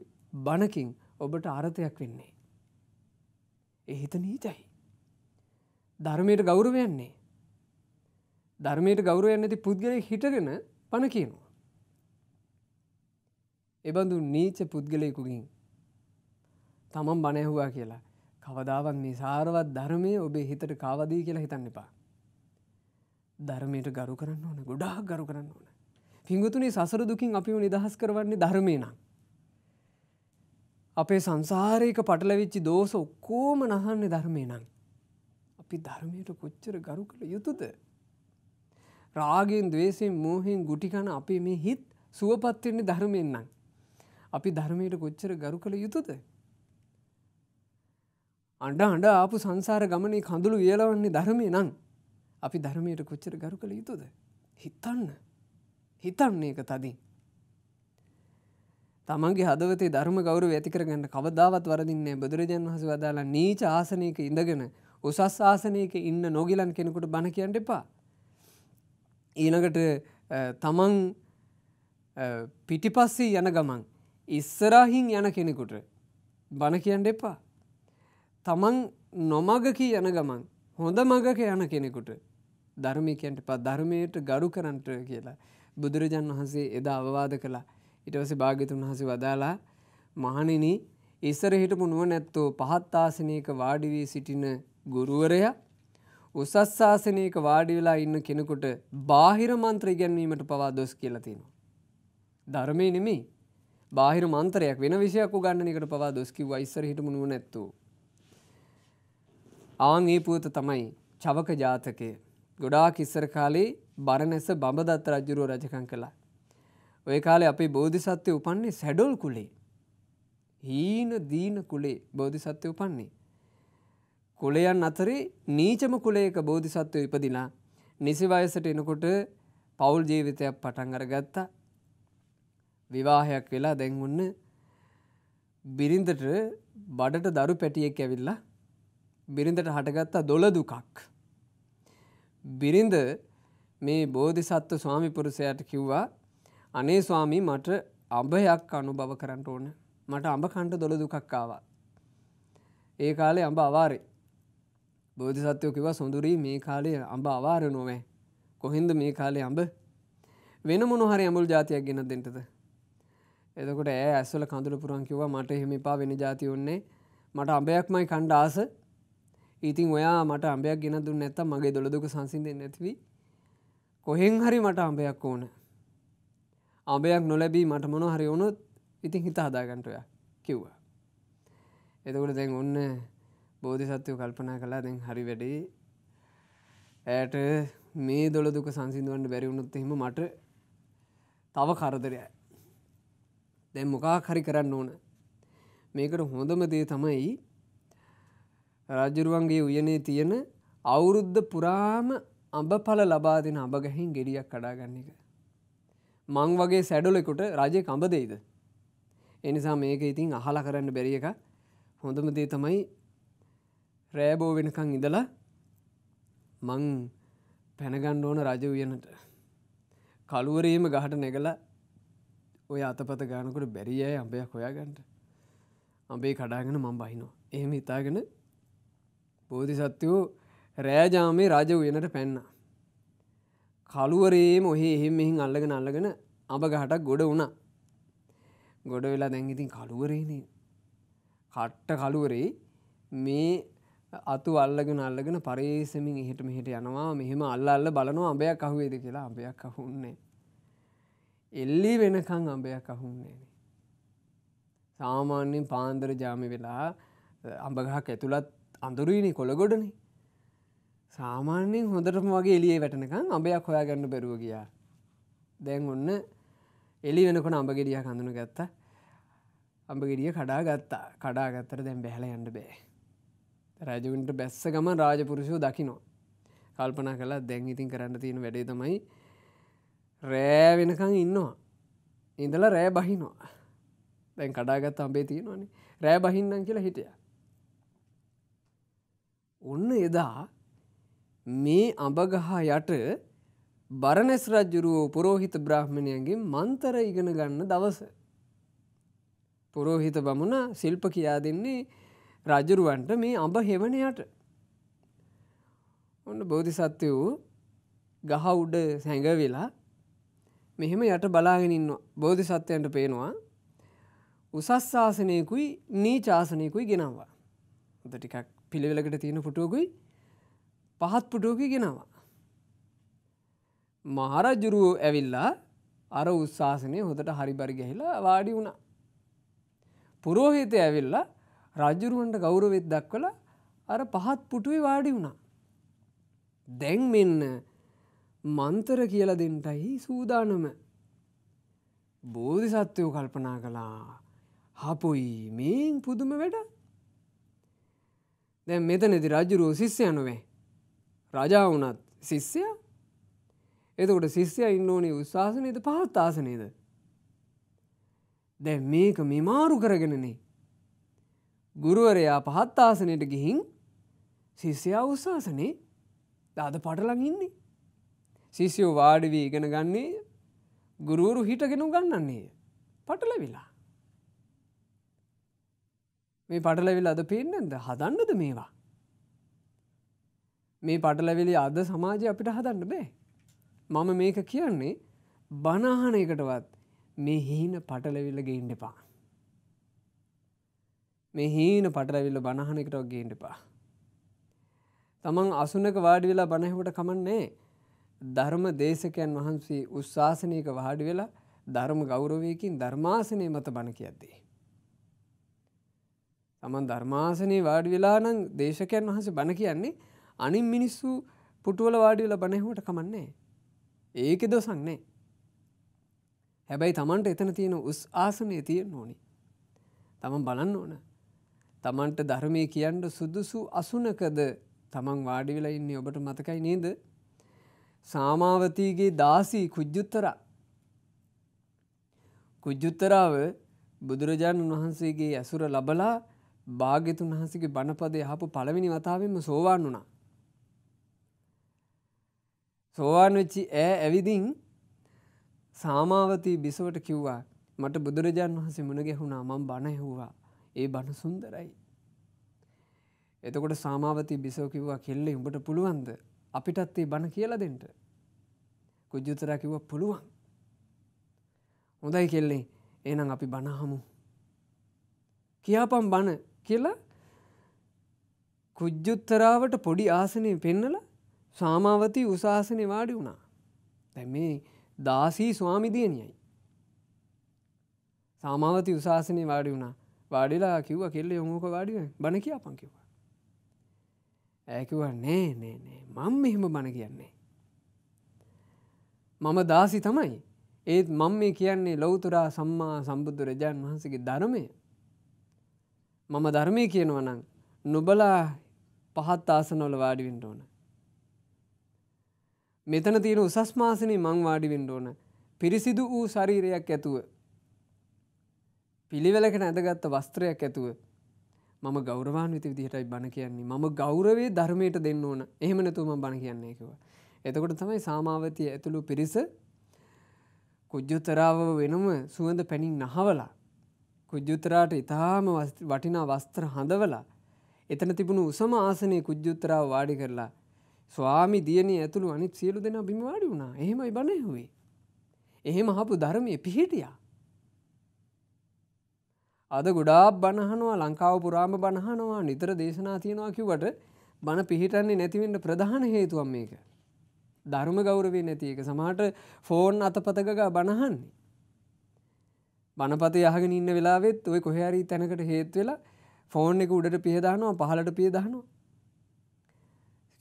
බණකින් ඔබට අරථයක් වෙන්නේ. ඒ හිත නීචයි. ධර්මයට ගෞරවයන්නේ. ධර්මයට ගෞරවයන්න ඇති පුද්ගලය හිටගෙන පණ කියනවා. එබඳු නීච පුද්ගලයකුගින් තමන් බණයහුවා කියලා කවදාවත් මේ සාරවත් ධර්මය ඔබේ හිතට කාවදී කියලා හිතන්න එපා. ධර්මයට ගරු කරන්න ඕන ගොඩා ගරු කරන්න ඕන. පිංගුතුනේ සසර දුකින් අපිව නිදහස් කරවන්නේ ධර්මය නම්. අපේ සංසාරයක පටලවෙච්චි දෝස ඔක්කෝම නහන්නේ ධර්මය නම්. අපි ධර්මයට කොච්චර ගරු කළ යුතුද. රාගෙන් දවේසෙන් මෝහෙන් ගුටිකන අපි මේ හිත් සුවපත්වෙන්නේ ධර්මයෙන් නම්. අපි ධර්මයට කොච්චර ගරු කළ යුතුද. අඩ අඩ ආපු සංසාර ගමනේ කඳුළු වියලවන්නේ ධර්මය නං අපි ධර්මයට කොච්චර ගරු කළ යුතුද හිතන්න හිතන්නේ එක තදී තමන්ගේ හදවතේ ධර්ම ගෞරව ඇතිකරගන්න කවදාවත් වරදින්නේ බුදුරජන් වහස වදාලා නීච ආසනයක ඉඳගෙන උසස් ආසනයක ඉන්න නොගිලන් කෙනෙකුට බණ කියන්න එපා. ඊළඟට තමන් පිටිපස්සේ යන ගමන් ඉස්සරහින් යන කෙනෙකුට බණ කියන්න එපා. තමන් නොමග කියන ගමන් හොඳ මගක යන කෙනෙකුට ධර්මිකයන්ට පත් ධර්මයට ගඩු කරන්ට කියලා බුදුරජන් වහන්සේ එදා අවවාද කළා ඉටවස භාගිතුන් වහසේ වදාලා මහනින ඉස්සර හිටපු නුව නැත්තෝ පහත්තාසනයක වාඩිවී සිටින ගුරුවරයා උසස්සාසනයක වාඩිවෙලා ඉන්න කෙනෙකුට බාහිර මන්ත්‍ර ඉගැන්වීමට පවා දොස් කියලතිනවා. ධර්මය නෙමේ බාහිර මන්තරයක් වෙන විෂයක් ගන්නකට පවා දොස්කිව යිස්සර හිටමුණුව නැත්තුූ ආන් ඒ පුවත තමයි චවක ජාතකය. ගොඩාක් ඉස්සර කාලේ බරණැස බඹදත් රජුරුව රජකම් කළා. ඔය කාලේ අපේ බෝධිසත්වය උපන්නේ සැඩොල් කුලේ. හීන දීන කුලේ බෝධිසත්වය උපන්නේ. කුලයන් අතරේ නීචම කුලයක බෝධිසත්වය ඉපදිලා නිසි වයසට එනකොට පවුල් ජීවිතයක් පටන් අරගත්තා. විවාහයක් වෙලා දැන් ඔන්න බිරිඳට බඩට දරු පැටියෙක් ඇවිල්ලා බිරිඳට හටගත්තා දොළ දුකක්. බිරිඳ මේ බෝධිසත්ව ස්වාමිපුරුසයට කිව්වා අනේ ස්වාමී මට අඹයක් අනුභව කරන්න ඕන මට අඹ කණ්ඩ දොළ දුකක්කාවා. ඒ කාලේ අඹ අවාරේ. බෝධිසත්වයෝ කිවා සොඳුරී මේ කාලේ අඹ අවාර නොවෑ. කොහින්ද මේ කාලේ අඹ වෙන මොනොහරි ඇඹුල් ජාතියක් ගෙනත් දෙන්නටද. එතකොට ඇ ඇස්වල කඳුළු පුරන් කිව්වා මට එහෙම එපා වෙන ජාති ඔන්නේ මට අඹයක්මයි කණ්ඩ ආස ඉතින් ඔයා මට අම්ඹයක් ගෙන දුන්න නැත්තම් මගේ දොළදුක සංසින්දෙන් නැතිවී කොහෙෙන් හරි මට අම්ඹයක් ඕන අඹයක් නොලැබී මට මොන හරි ඕනොත් ඉතින් හිතා හදාගන්ටොය කිව්වා එතකොට දැන් ඔන්න බෝධි සත්වය කල්පනා කලා දැන් හරි වැඩේ ඇයට මේ දොළදුක සංසිදුවන්ට බැරිවුණොත් එහෙම මට තව කරදරයයි දැන් මොකා හරි කරන්න ඕන මේකට හොඳම දේ තමයි රජුරුවන්ගේ උයනේ තියෙන අවුරුද්ධ පුරාම අඹඵල ලබා දෙන අඹගැහින් ගෙඩියක් කඩාගන්න එක. මං වගේ සැඩොලෙකුට රජය කඹ දෙයිද. එනිසා මේක ඉතින් අහලා කරන්න බැරි එක හොඳම දේ තමයි රෑබෝ වෙනකං ඉඳලා මං පැනගණ්ඩ ඕන රජ උයනට. කළුවරීම ගහට නැගලා ඔය අතපත ගානකොට බැරියෑ අඹයක් හොයාගන්නට. අඹේ කඩාගෙන මං බහිනෝ. එහෙම ඉතාගෙන බෝධිසත්වයෝ රෑජාමේ රජ වයනට පැන්න. කළුවරේම ඔහේ එහෙම මෙහි අල්ලගෙන අල්ලගෙන අඹ ගහටක් ගොඩ වුණා. ගොඩ වෙලා දැන්ගිතින් කළුවරේනේ. කට්ට කළුවරේ මේ අතු අල්ලගෙන අල්ලගෙන පරේසමින් එහට මෙහට යනවා මෙහෙම අල්ල අල්ල බලනවා අඹයක් අහුවේද කියලා අඹයක් අහුන්නේ. එල්ලි වෙනකං අඹයක් අහුන්නේ. සාමාන්‍යෙන් පාන්දර ජාමි වෙලා අඹගහක් ඇතුළත් අඳුරුයිනි කොළගොඩන සාමාන්‍යෙන් හොඳටම වගේ එලිය වැටනකම් අඹයක් හොයා ගන්න බැරුව ගියා දැන් ඔන්න එලි වෙනකොට අඹගෙඩිය කඳුන ගත්ත අඹගෙඩිය කඩා ගත්තා කඩා ගත්තර දැන් බැහල යන්න බෑ රජවන්ට බැස්ස ගම රාජපුරුෂෝ දකිනෝ කල්පනා කලා දැන් ඉතින් කරන්න තියෙන වැඩේ තමයි රෑ වෙනකං ඉන්නවා ඉඳලා රෑ බහිනවා දැන් කඩාගත් අම්බේ තියෙනවානේ රෑ බහින්නම් කියලා හිටියා ඔන්න එදා මේ අඹගහ යට බරණැස් රජ්ජුරුවෝ පුරෝහිත බ්‍රාහ්මණයන්ගේ මන්තර ඉගෙන ගන්න දවස. පුරෝහිත බමුණ ශිල්ප කියා දෙන්නේ රජුරුවන්ට මේ අඹ හෙවනයට. ඔන්න බෝධිසත්ව වූ ගහ උඩ සැඟවෙලා මෙහෙම යට බලාගෙනන්න බෝධිසත්වයන්ට පේනවා උසස් ආසනයකුයි නී චාසනයකුයි ගෙනවා. ද ටිකක් පිළිවෙලකට තියෙන පුටුවකුයි පහත් පුටුවකි ගෙනවා. මහරජ්ජුරුව ඇවිල්ලා අර උත්සාසනය හොඳට හරිබරි ගැහිලා වාඩි වුණා. පුරෝහිතය ඇවිල්ලා රජ්ජුරුවන්ට ගෞරවෙත් දක්වල අර පහත් පුටුවයි වාඩි වුණා. දැන් මෙන්න මන්තර කියල දෙන්ටයි සූදානම. බෝධිසත්වයෝ කල්පනා කළා හපුයි මේන් පුදුම වැඩ දැ මෙතනෙති රජුරුව ශිස්්‍යය නොවේ. රජා වනත් ශිස්්‍යය එතකොට ශිස්්‍යය ඉන්න ඕනේ උත්ශාසනයද පහත් ආසනේද. දැ මේක මෙමාරු කරගෙනනේ. ගුරුවරයා පහත් ආසනයට ගිහින් ශිස්්‍යයා උත්ශාසනේ දාද පටලඟින්නේ. ශිෂ්‍යෝ වාඩිවී ඉගෙන ගන්නේ ගුරුවරු හිටගෙනු ගන්නන්නේය. පටලවිලා. මේ පටලැවිල් අද පේනද හදන්නද මේවා. මේ පටලැවිලි අද සමාජය අපිට හදන්න බෑ. මම මේක කියන්නේ බනාහන එකටවත් මේ හීන පටලැවිල්ල ගේන්න එපා. මේ හීන පටලැවිල්ල බණහන එකටක් ගේන්න එපා. තමන් අසුනක වාඩි වෙලා බණහවට කමන්නේ ධර්ම දේශකයන් වහන්සේ උස්සාසනයක වාඩි වෙලා ධර්ම ගෞරවයකින් ධර්මාසනය මත බණ කියද්දී. තමන් ධර්මාසනය වාඩ වෙලා නම් දේශකයන් වහස බණ කියන්නේ අනින් මිනිස්සු පුටුවල වාඩිවෙල බණහුවට කමන්නේ. ඒක දොසන්නේ. හැබැයි තමන්ට එතන තියෙන උස් ආසනය තියෙන් ඕනි. තමන් බලන්න ඕන. තමන්ට ධර්මය කියන්ට සුදුසු අසුනකද තමන් වාඩිවෙලා ඉන්නේ ඔබට මතකයි නේද. සාමාවතීගේ දාසී කුජ්ජුත්තර. කුජ්ජුත්තරාව බුදුරජාණන් වහන්සේගේ ඇසුර ලබලා භාග්‍යතුන් වහන්සගේ බණපදය හපු පළවෙනි වතාවෙන්ම සෝවාන් වුණා. සෝවාන් වෙච්චි ඇ ඇවිදින් සාමාවතී බිසවට කිව්වා මට බුදුරජාන් වහන්සේ මුණගෙහුණා මං බණයහුවා ඒ බණ සුන්දරයි. එතකොට සාමාවතී බිසෝ කිව්වා කෙල්ලෙ උඹට පුළුවන්ද අපිටත් ඒ බණ කියලා දෙෙන්ට. කුජ්ජුතරා කිව්ව පුළුවන්. හොඳයි කෙල්ලේ ඒනම් අපි බණහමු. කියාපම් බණ කියලා කුජ්ජුත්තරාවට පොඩි ආසනය පෙන්නල සාමාවතී උසාසනය වාඩි වුණා. දැ මේ දාසී ස්වාමිදියනියයි. සාමාවති උසාසනය වාඩි වුණා වාඩිලා කිව්ව කෙල්ල යොමුක වාඩිුව බණ කියා පං කිව්ව. ඇකිව නෑ නෑ නෑ මං මෙහෙම බණ කියන්නේ. මම දාසි තමයි ඒත් මං මේ කියන්නේ ලෞතුරා සම්මා සම්බුදුරජාන් වහන්සගේ ධර්මය මම ධර්මය කියනවනං නුබලා පහත් ආසනොල වාඩිවෙන්ඩ ඕන. මෙතන තියෙන උසස්මාසනය මං වාඩිවෙන්ඩ ඕන පිරිසිදු වූ ශරීරයක් ඇතුව. පිළිවෙලක නැදගත්ත වස්ත්‍රයක් ඇතුව මම ගෞරවාන්විත විදිහටයි බණ කියන්නේ මම ගෞරවේ ධර්මයට දෙන්න ඕන එහෙම නැතුවම බණ කියන්නේ එකව. එතකොට තමයි සාමාවතිය ඇතුළු පිරිස කුජ්ජුතරාව වෙනම සුවඳ පැණින් නහවලා කුජ්ජුත්තරාට ඉතාම වටිනා වස්ත්‍ර හඳවලා එතන තිබුණු උසම ආසනය කුජ්ජුත්තරාව වාඩි කරලා ස්වාමි දියනී ඇතුළු අනිත් සියලු දෙෙන බිමවාඩි වුණා එහෙමයි බණයහුවේ. එහෙම හපු ධර්මය පිහිටියා. අද ගොඩාක් බණහනවා ලංකාව පුරාම බණහනවා නිතර දේශනා තියෙනවා කිවට බණ පිහිටන්නේ නැතිවෙන්න ප්‍රධාන හේතුවම් මේක. ධර්ම ගෞරවේ නැති එක සමහට ෆෝන් අතපතකගා බණහන්නේ. බනපත යහගෙන ඉන්න වෙලාවෙත් ඔය කොහරි තැනකට හේත්වෙලා ෆෝන් එක උඩට පිහදානවා පහලට පියදානවා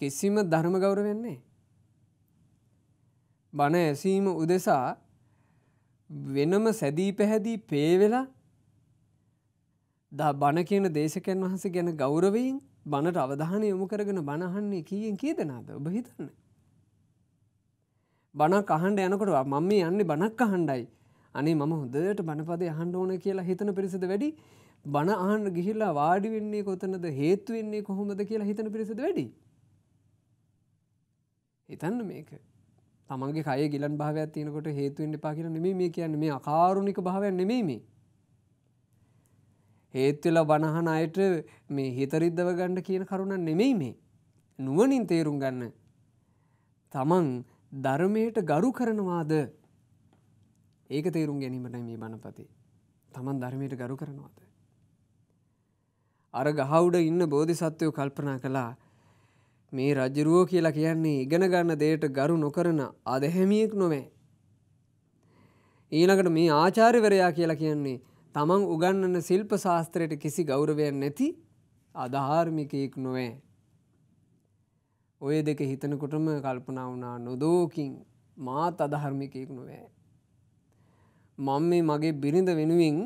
කිසිම ධර්ම ගෞර වෙන්නේ බණ ඇසීම උදෙසා වෙනම සැදී පැහැදී පේවෙලා දා බණ කියන දේශකයන් වහස ගැන ගෞරවයෙන් බණට අවධානය යොමු කරගෙන බණහන්නේ කියෙන් කිය දෙනාද ඔබ හිතන්න. බණක් අහන්ඩ යනකොට මම යන්නේ බණක් අහන්ඩයි අනේ මම හොදට බණපදය අහන්න ඕන කියලා හිතන පිරිසද වැඩි බණ අහන්න ගිහිල්ලා වාඩි වෙන්නේ කොතනද හේතු වෙන්නේ කොහොමද කියලා හිතන පිරිසද වැඩි. හිතන්න මේක. තමන්ගේ කය ගිලන් භාවයක් තියෙනකොට හේතුවෙන් එපා කියලා නෙමෙයි මේ කියන්නේ මේ අකාරුණික භාවයක් නෙමෙයි මේ. හේත්වෙලා බණහන අයට මේ හිතරිද්දව ගන්න කියන කරුණ නෙමෙයි මේ. නුවණින් තේරුම් ගන්න. තමන් ධර්මයට ගරු කරනවාද ඒක තේරුම් ගැනීමට මේ බණපති තමන් ධර්මයට ගරු කරනවාද. අර ගහවුඩ ඉන්න බෝධිසත්වයෝ කල්පනා කළා මේ රජරුවෝ කියලා කියන්නේ ඉගෙන ගන්න දේට ගරු නොකරන අදහැමියෙක් නොවේ. ඊළඟට මේ ආචාර්යවරයා කියලා කියන්නේ තමන් උගන්නන ශිල්ප ශාස්ත්‍රයට කිසි ගෞරවයක් නැති අධාර්මිකයෙක් නොවේ. ඔය දෙක හිතනකොටම කල්පනා වුණා නොදෝකින් මාත් අධාර්මිකයෙක් නොවේ. මම මේ මගේ බිරිඳ වෙනුවෙන්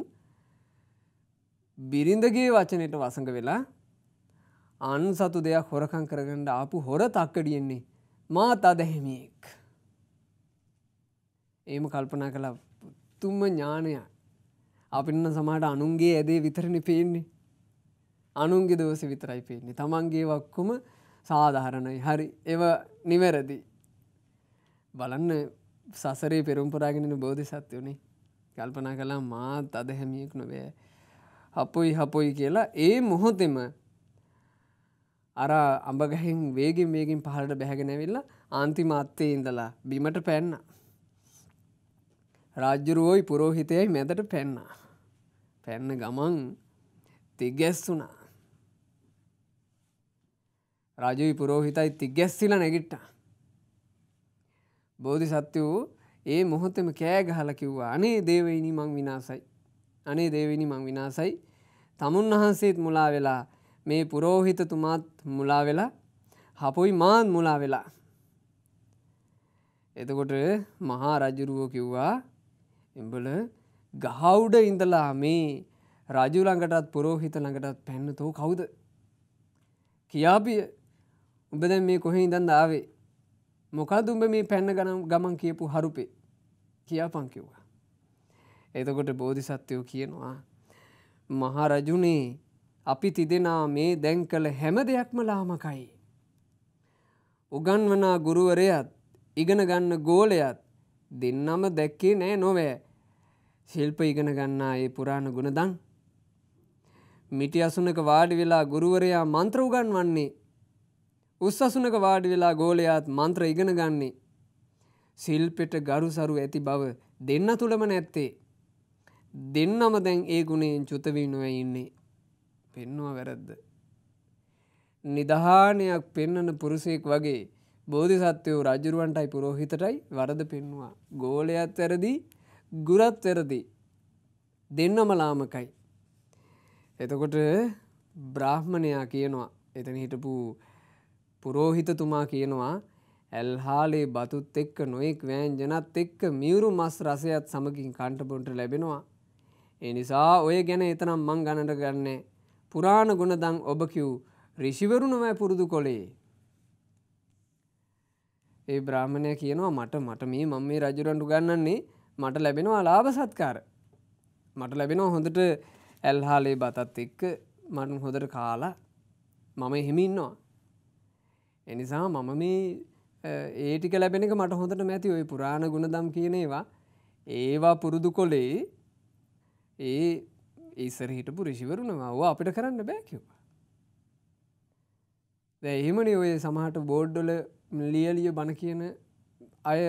බිරිඳගේ වචනයට වසඟ වෙලා අන් සතු දෙයක් හොරකං කරගන්න ආපු හොර තක්කඩියෙන්නේ මාත් අදැහැමියෙක්. ඒම කල්පනා කළ තුම්ම ඥානය අපින්න සමට අනුන්ගේ ඇදේ විතරණ පේන්නේ. අනුන්ගේ දෝස විතරයි පේන්නේ තමන්ගේ වක්කුම සාධහරණයි හරි එව නිවැරදි. බලන්න සසරේ පෙරුම්පරාගෙනෙන බෝධි සත්වනේ කල්පනා කලා මාත් අද හැමියෙක් නොවේ හපොයි හපොයි කියලා ඒ මොහොතෙම අර අඹගහෙන් වේගෙන් වේගින් පහලට බැහැගෙනැවිල්ල ආන්තිමත්තේ ඉඳලා බිමට පැන්න. රාජ්ජුරුවෝයි පුරෝහිතයයි මැදට පැන්න. පැන්න ගමන් තිගැස්සුනා. රජුයි පුරෝහිතයි තිගැස්සිල නැගිට්ට. බෝධි සත්‍ය වූ ඒ මොහොතම කෑ ගහල කිව්වා අනේ දේවයිනි මං විනාසයි. අනේ දේවිනි මං විනාසයි. තමුන් වහන්සේත් මුලා වෙලා මේ පුරෝහිතතුමාත් මුලා වෙලා හපුයි මාන් මුලා වෙලා. එතකොට මහා රජුරුවෝ කිව්වා එඹල ගහවුඩ ඉඳලා මේ රජුලඟටත් පුරෝහිත ළඟටත් පැන්නතෝ කවුද. කියාපිය උඹ දැන් මේ කොහෙ ඉඳන් ආවේ මොකදුම්ඹ මේ පැන්න ගනම් ගමන් කියපු හරුපේ කියාපං කිව්වා. එතකොට බෝධිසත්වයෝ කියනවා මහරජුනේ අපි තිදෙනා මේ දැන් කළ හැම දෙයක්ම ලාමකයි. උගන්වනා ගුරුවරයත් ඉගෙන ගන්න ගෝලයත් දෙන්නම දැක්කේ නෑ නොවෑ ශිල්ප ඉගෙන ගන්නා ඒ පුරාණ ගුණදන් මිටි අසුනක වාඩි වෙලා ගුරුවරයා මන්ත්‍ර උගන්වන්නේ උස්සසුනක වාඩි වෙලා ගෝලයාත් මන්ත්‍ර ඉගෙන ගන්නේ. සිල්පෙට ගරුසරු ඇති බව දෙන්න තුළම නැත්තේ. දෙන්නම දැන් ඒ ගුණයෙන් චුතවී නොව ඉන්නේ. පෙන්නවා වැරද්ද. නිදහානයක් පෙන්නන පුරුසයෙක් වගේ බෝධිසත්වයෝ රජරුවන්ටයි පුරෝහිතටයි වරද පෙන්වා. ගෝලයත් වැරදි ගුරත් වැරදි. දෙන්නම ලාමකයි. එතකොට බ්‍රාහ්මණයා කියනවා එතන හිටපු පුරෝහිතතුමා කියනවා ඇල්හාලේ බතුත් එක්ක නොයෙක් වෑන්ජනත් එක්ක මියුරු මස් රසයත් සමගින් කණ්ටපොන්ට ලැබෙනවා. එනිසා ඔය ගැන එතනම් මං ගණට ගන්නේ. පුරාණ ගුණදං ඔබ කිව් රිෂිවරුණුවයි පුරුදු කොළේ. ඒ බ්‍රාහ්මණය කියනවා මට මට මේ මං මේ රජුරන්ඩු ගන්නන්නේ මට ලැබෙනවා ලාභ සත්කාර. මට ලැබෙනවා හොඳට ඇල්හාලේ බතත් එක්ක මටන් හොදට කාලා මම එහෙමින්නවා. එනිසා මම මේ ඒටික ලැබෙනක මට හොඳට මැති ඔය පුරාණ ගුණ දම් කියනේවා ඒවා පුරුදු කොලේ ඒ ඒසර හිටපු රිසිවරුණවා අපිට කරන්න බෑකිවා. එහෙමනි ඔය සමහට බෝඩ්ඩොල ලියලිය බණ කියන අය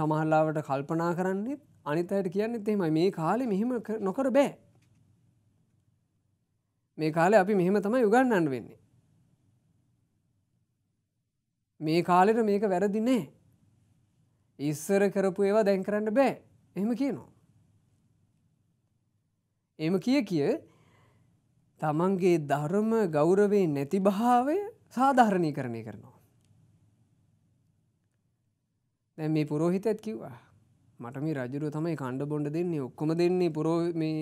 සමහල්ලාවට කල්පනා කරන්නේ අනිත් අයට කියන්න එෙම මේ කාලෙ මෙහෙම නොකර බෑ. මේ කාලේ අපි මෙහෙම තමයි යුගන්නන්න වෙන්නේ. මේ කාලෙට මේක වැරදින්නේ. ඉස්සර කරපු ඒවා දැන් කරන්න බෑ එහෙම කියනවා. එම කිය කිය තමන්ගේ ධර්ම ගෞරවේ නැති භාවය සාධාරණී කරණය කරනවා. දැ මේ පුරෝහිතත් කිව්වා මට මේ රජරුව තමයි කණ්ඩ බොඩ දෙන්නේ ඔක්කොම දෙන්නේ පුරෝ මේ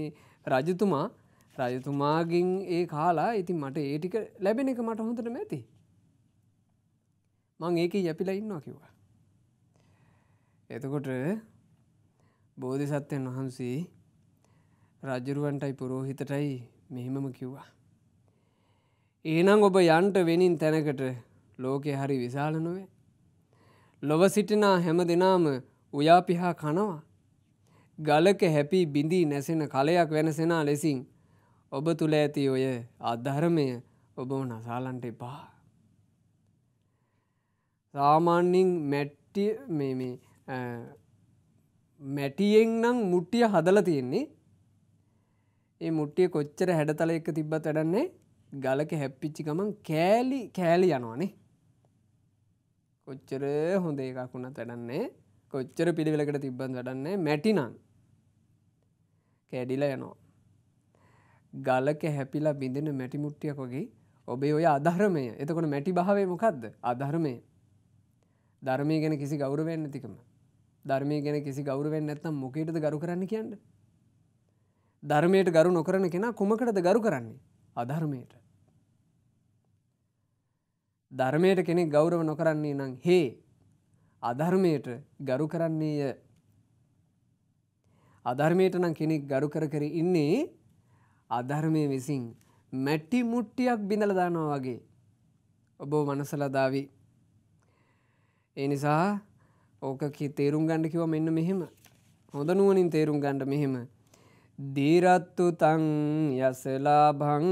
රජතුමා රජතුමාගින් ඒ කාලා ඉතින් මට ඒටික ලැබෙන එක මට හොඳට මැති. මං ඒක යැපිලා ඉන්නවා කිව්වා. එතකොට බෝධි සත්වයන් වහන්සේ රජරුවන්ටයි පුරෝහිතටයි මෙහෙමම කිව්වා. ඒනම් ඔබ යන්ට වෙනින් තැනකට ලෝකෙ හරි විශාල නොවේ. ලොව සිටිනා හැම දෙනාම උයාපිහා කනවා. ගලක හැපි බිඳී නැසෙන කලයක් වෙනසෙනා ලෙසින් ඔබ තුළ ඇති ඔය අධර්මය ඔබව නසාලන්ට එපා. සාමාන්‍යින් මැටියෙන් නම් මුට්ටිය හදල තියෙන්නේ ඒ මුට්ටිය කොච්චර හැඩතල එක තිබ්බත් වැඩන්නේ ගලක හැප්පිච්චි ගමන් කෑලි කෑලි යනවානේ කොච්චර හොඳ එකක් වුණත් වැඩන්නේ කොච්චර පිළිවෙලකට තිබ්බන් වැඩන්නේ මැටිනං කෑඩිල යනවා ගලක හැපිලා බිඳෙන මැටිමුට්ටියක් වගේ ඔබේ ඔය අධර්මය එතකොට මැටි භාවේ මොකක්ද අධර්මය ධර්මය ගැන කිසි ගෞරවෙන් ඇතිකම ධර්මය ගැන කිසි ගෞරවෙන් ඇත්නම් මොකටද ගරු කරන්න කියන්න. ධර්මයට ගරු නොකරන කෙන කුමකටද ගරු කරන්නේ අධර්මයට. ධර්මයට කෙනෙක් ගෞරව නොකරන්නේ නම් හේ අධර්මයට ගරු කරන්නේය අධර්මයට නම් කෙනෙක් ගරු කර කර ඉන්නේ අධර්මය විසින් මැට්ටි මුට්ටියක් බිඳලදානවා වගේ ඔබෝ මනසලදාවී ඒ නිසා ඕක තේරුම් ගණඩ කිව මෙන්න මෙහෙම හොඳ නුවනින් තේරුම් ගණ්ඩ මෙහෙම දීරත්තු තං යසලාභං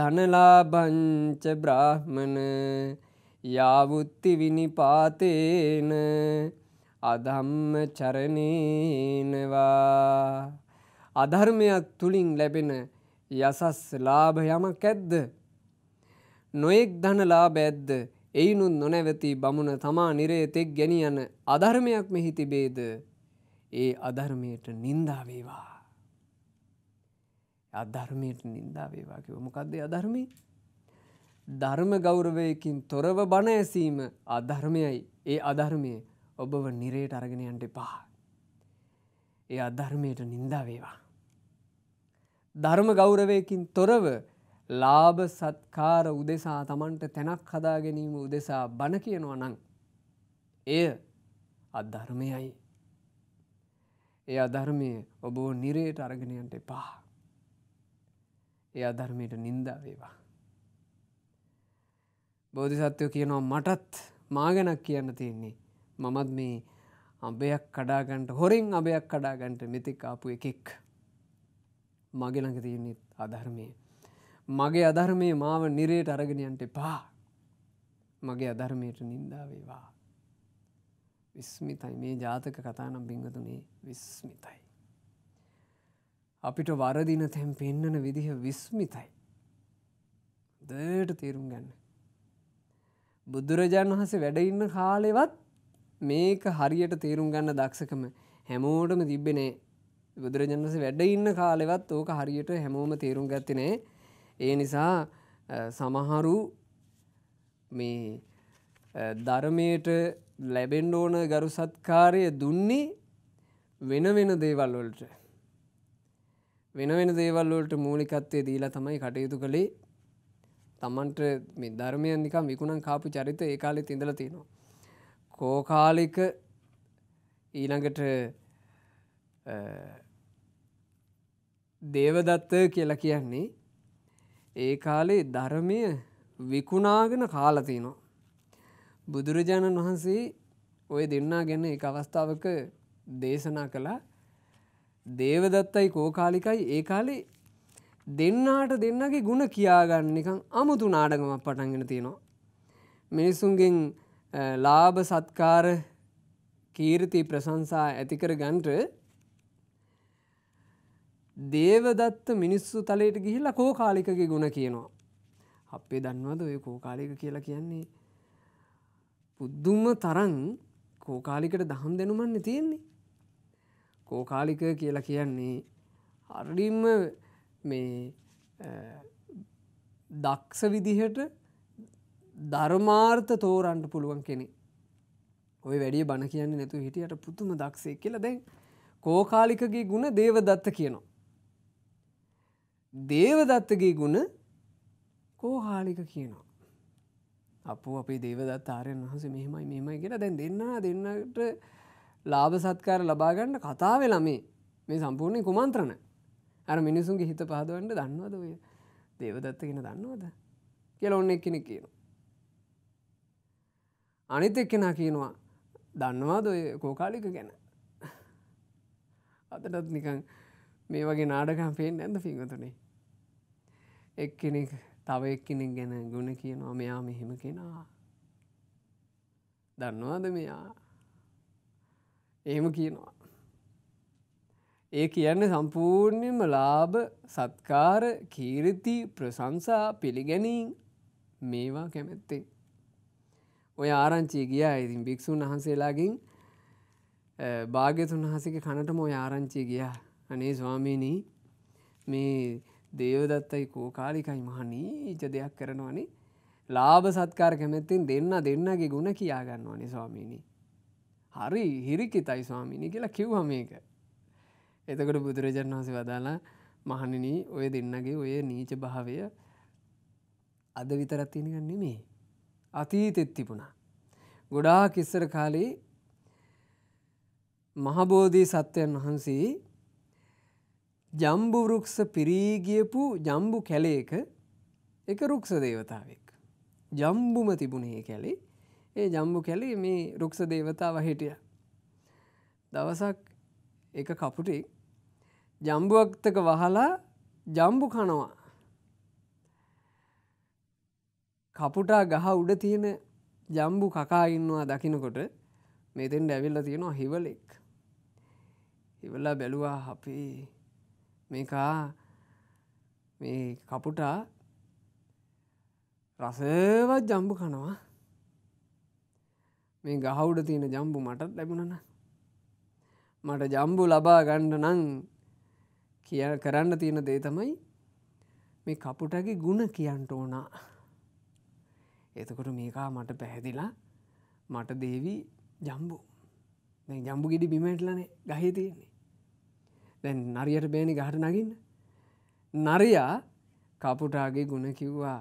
ධනලාභංච බ්‍රාහ්මණ යාවුත්ති විනිපාතේන අධම්ම චරණීනවා අධර්මයක් තුළින් ලැබෙන යසස් ලාභ යමක් ඇද්ද නොයෙක් ධනලාභ ඇද්ද එයිනුත් නොනැවති බමුණ තමා නිරේ තෙක් ගැනියන අධර්මයක් මෙහි තිබේද ඒ අධර්මයට නින්දාවේවා. අධර්මයට නින්දාවේවා කිව මොකක්දේ අධර්මී ධර්ම ගෞරවයකින් තොරව බණ ඇසීම අධර්මයයි ඒ අධර්මය ඔබව නිරේට අරගෙනයන්ට එපා. ඒ අධර්මයට නින්දාවේවා. ධර්ම ගෞරවයකින් තොරව ලාභ සත්කාර උදෙසා තමන්ට තැනක් හදා ගැනීම උදෙසා බණ කියනවා නං. එය අධර්මයයි. එය අධර්මය ඔබෝ නිරයට අරගෙනයන්ට එපා. එය අධර්මයට නින්දා වේවා. බෝධිසත්වයෝ කියනවා මටත් මාගැනක් කියන්න තියෙන්නේ. මමත් මේ අභයක් කඩාගන්ට හොරින් අභයක් කඩාගන්ට මෙතික් ආපු එකෙක්. මගෙනඟ තියන්නේත් අධර්මය. මගේ අධර්මය මාව නිරයට අරගෙනයන්ට එපා මගේ අධර්මයට නින්දාවේවා. විස්මිතයි මේ ජාතක කතානම් බිංගතුනේ විස්මිතයි. අපිට වරදින තැම් පෙන්නන විදිහ විස්මිතයි. දට තේරුම් ගන්න. බුදුරජාණන් වහසේ වැඩඉන්න කාලෙවත් මේක හරියට තේරුම් ගන්න දක්ෂකම හැමෝටම තිබෙනේ බුදුරජන් වස වැඩඉන්න කාලෙවත් ඕක හරියට හැමෝම තේරුම් ගත්තිනේ ඒ නිසා සමහරු මේ ධර්මයට ලැබෙන්ඩ ඕන ගරු සත්කාරය දුන්නේ වෙන වෙන දේවල් වලට වෙන වෙන දේවල් වලට මූලිකත්වය දීලා තමයි කටයුතු කළේ තමන්ට මේ ධර්මය නිකම් විකුණන් කාපු චරිත ඒ කාලෙත් ඉඳලා තියෙනවා කෝකාලික ඊළඟට දේවදත්ත කියලා කියන්නේ ඒ කාලේ ධර්මය විකුණාගෙන කාලතිනවා. බුදුරජාණන් වහන්සේ ඔය දෙන්නා ගැන එක අවස්ථාවක දේශනා කළා දේවදත්තයි කෝකාලිකයි ඒ කාලේ දෙන්නාට දෙන්නගේ ගුණ කියාගන්නකං අමුතු නාඩගමක් පටන්ගෙන තියෙනවා. මිනිසුන්ගෙන් ලාභ සත්කාර කීර්ති ප්‍රසංසා ඇතිකර ගන්ට දේවදත්ත මිනිස්සු තලයට ගිහිල්ලා කෝකාලිකගේ ගුණ කියනවා. අපේ දන්නවද ඔය කෝකාලික කියලා කියන්නේ. පුද්දුම තරන් කෝකාලිකට දහම් දෙනුමන්න තියෙන්නේ. කෝකාලික කියලා කියන්නේ හරඩිම්ම මේ දක්ෂ විදිහට ධර්මාර්ථ තෝරන්ට පුළුවන් කෙනෙ. ඔය වැඩිය බණ කියන්නේ නැතු හිටියට පුතුම දක්ෂය කියලා දැන් කෝකාලිකගේ ගුණ දේවදත්ත කියනවා. දේවදත්තගේ ගුණ කෝහාලික කියනවා. අප අපේ දේවදත් ආරයන් වහස මෙහමයි මෙමයි කියලා දැන් දෙන්නා දෙන්නට ලාභ සත්කාර ලබාගන්න කතාව ළමේ මේ සම්පූර්ණය කුමන්ත්‍රණ ඇර මිනිසුන්ගේ හිත පහදුවන්ට දන්නවද ඔය දේවදත්ත කියෙන දන්නවද කියල ඔන්න එක්කෙනෙ කියනවා. අනිත එක්කෙනා කියනවා දන්නවාද ඔය කෝකාලික ගැන අතටත් නිකං මේ වගේ නාඩකම් පේෙන් ඇඳ පිංගතුනේ එක්කෙනෙක් තව එක්කෙනෙක් ගැන ගුණ කියනවා මෙයා මෙහෙම කෙනා. දන්නවාද මෙයා එහෙම කියනවා. ඒ කියන්නේ සම්පූර්ණයම ලාභ සත්කාර කීරති ප්‍රසංසා පිළිගැනීම් මේවා කැමැත්තේ. ඔය ආරංචිය ගියා ඉතින් භික්‍ෂූන් වහන්සේලාගින් භාග්‍යතුන් වහසක කනටම ඔය ආරංචිය ගියා අනේ ස්වාමීණී මේ දේවදත්තයි කෝකාලිකයි මහනීච දෙයක් කරනවනි ලාභ සත්කාර කැමැත්තින් දෙන්න දෙන්නගේ ගුණ කියාගන්නවනි ස්වාමීණී. හරි හිරිකිතයි ස්වාමිණි කියලා කිව්හම එක. එතකොට බුදුරජාණන් වහස වදාලා මහනිනී ඔය දෙන්නගේ ඔය නීච භාවය අද විතරත්තිනිකන් නෙමේ. අතීතෙත් තිබුණා. ගොඩා කිස්සර කාලේ මහබෝධී සත්වයන් වහන්සේ ජම්බු වෘක්ෂ පිරීගියපු ජම්බු කැලේක එක රුක්ෂ දේවතාවෙක්. ජම්බුම තිබුණේ කැලේ ඒ ජම්බු කැලේ මේ රුක්ෂ දේවතාව හිටිය. දවසක් එක කපුටේ ජම්බුවක්තක වහලා ජම්බු කනවා. කපුටා ගහ උඩ තියෙන ජම්බු කකා ඉන්නවා දකිනකොට මෙතෙන් ඇවිල්ල තියෙනවා හිවලෙක්. හිවලා බැලුවා අපේ මේකා මේ කපුටා රසවත් ජම්බු කනවා මේ ගහවුඩ තියෙන ජම්බු මටත් ලැබුණන මට ජම්බු ලබා ගණ්ඩ නං කිය කරන්න තියෙන දේ තමයි මේ කපුටගේ ගුණ කියන්ට ඕනා එතකොට මේකා මට පැහැදිලා මට දේවී ජම්බු ජම්බු ගෙඩි බිමටලනේ ගහි තියෙන්නේ දැන් නරියට බේනි ගහට නගින්න. නරයා කපුටාගේ ගුණ කිව්වා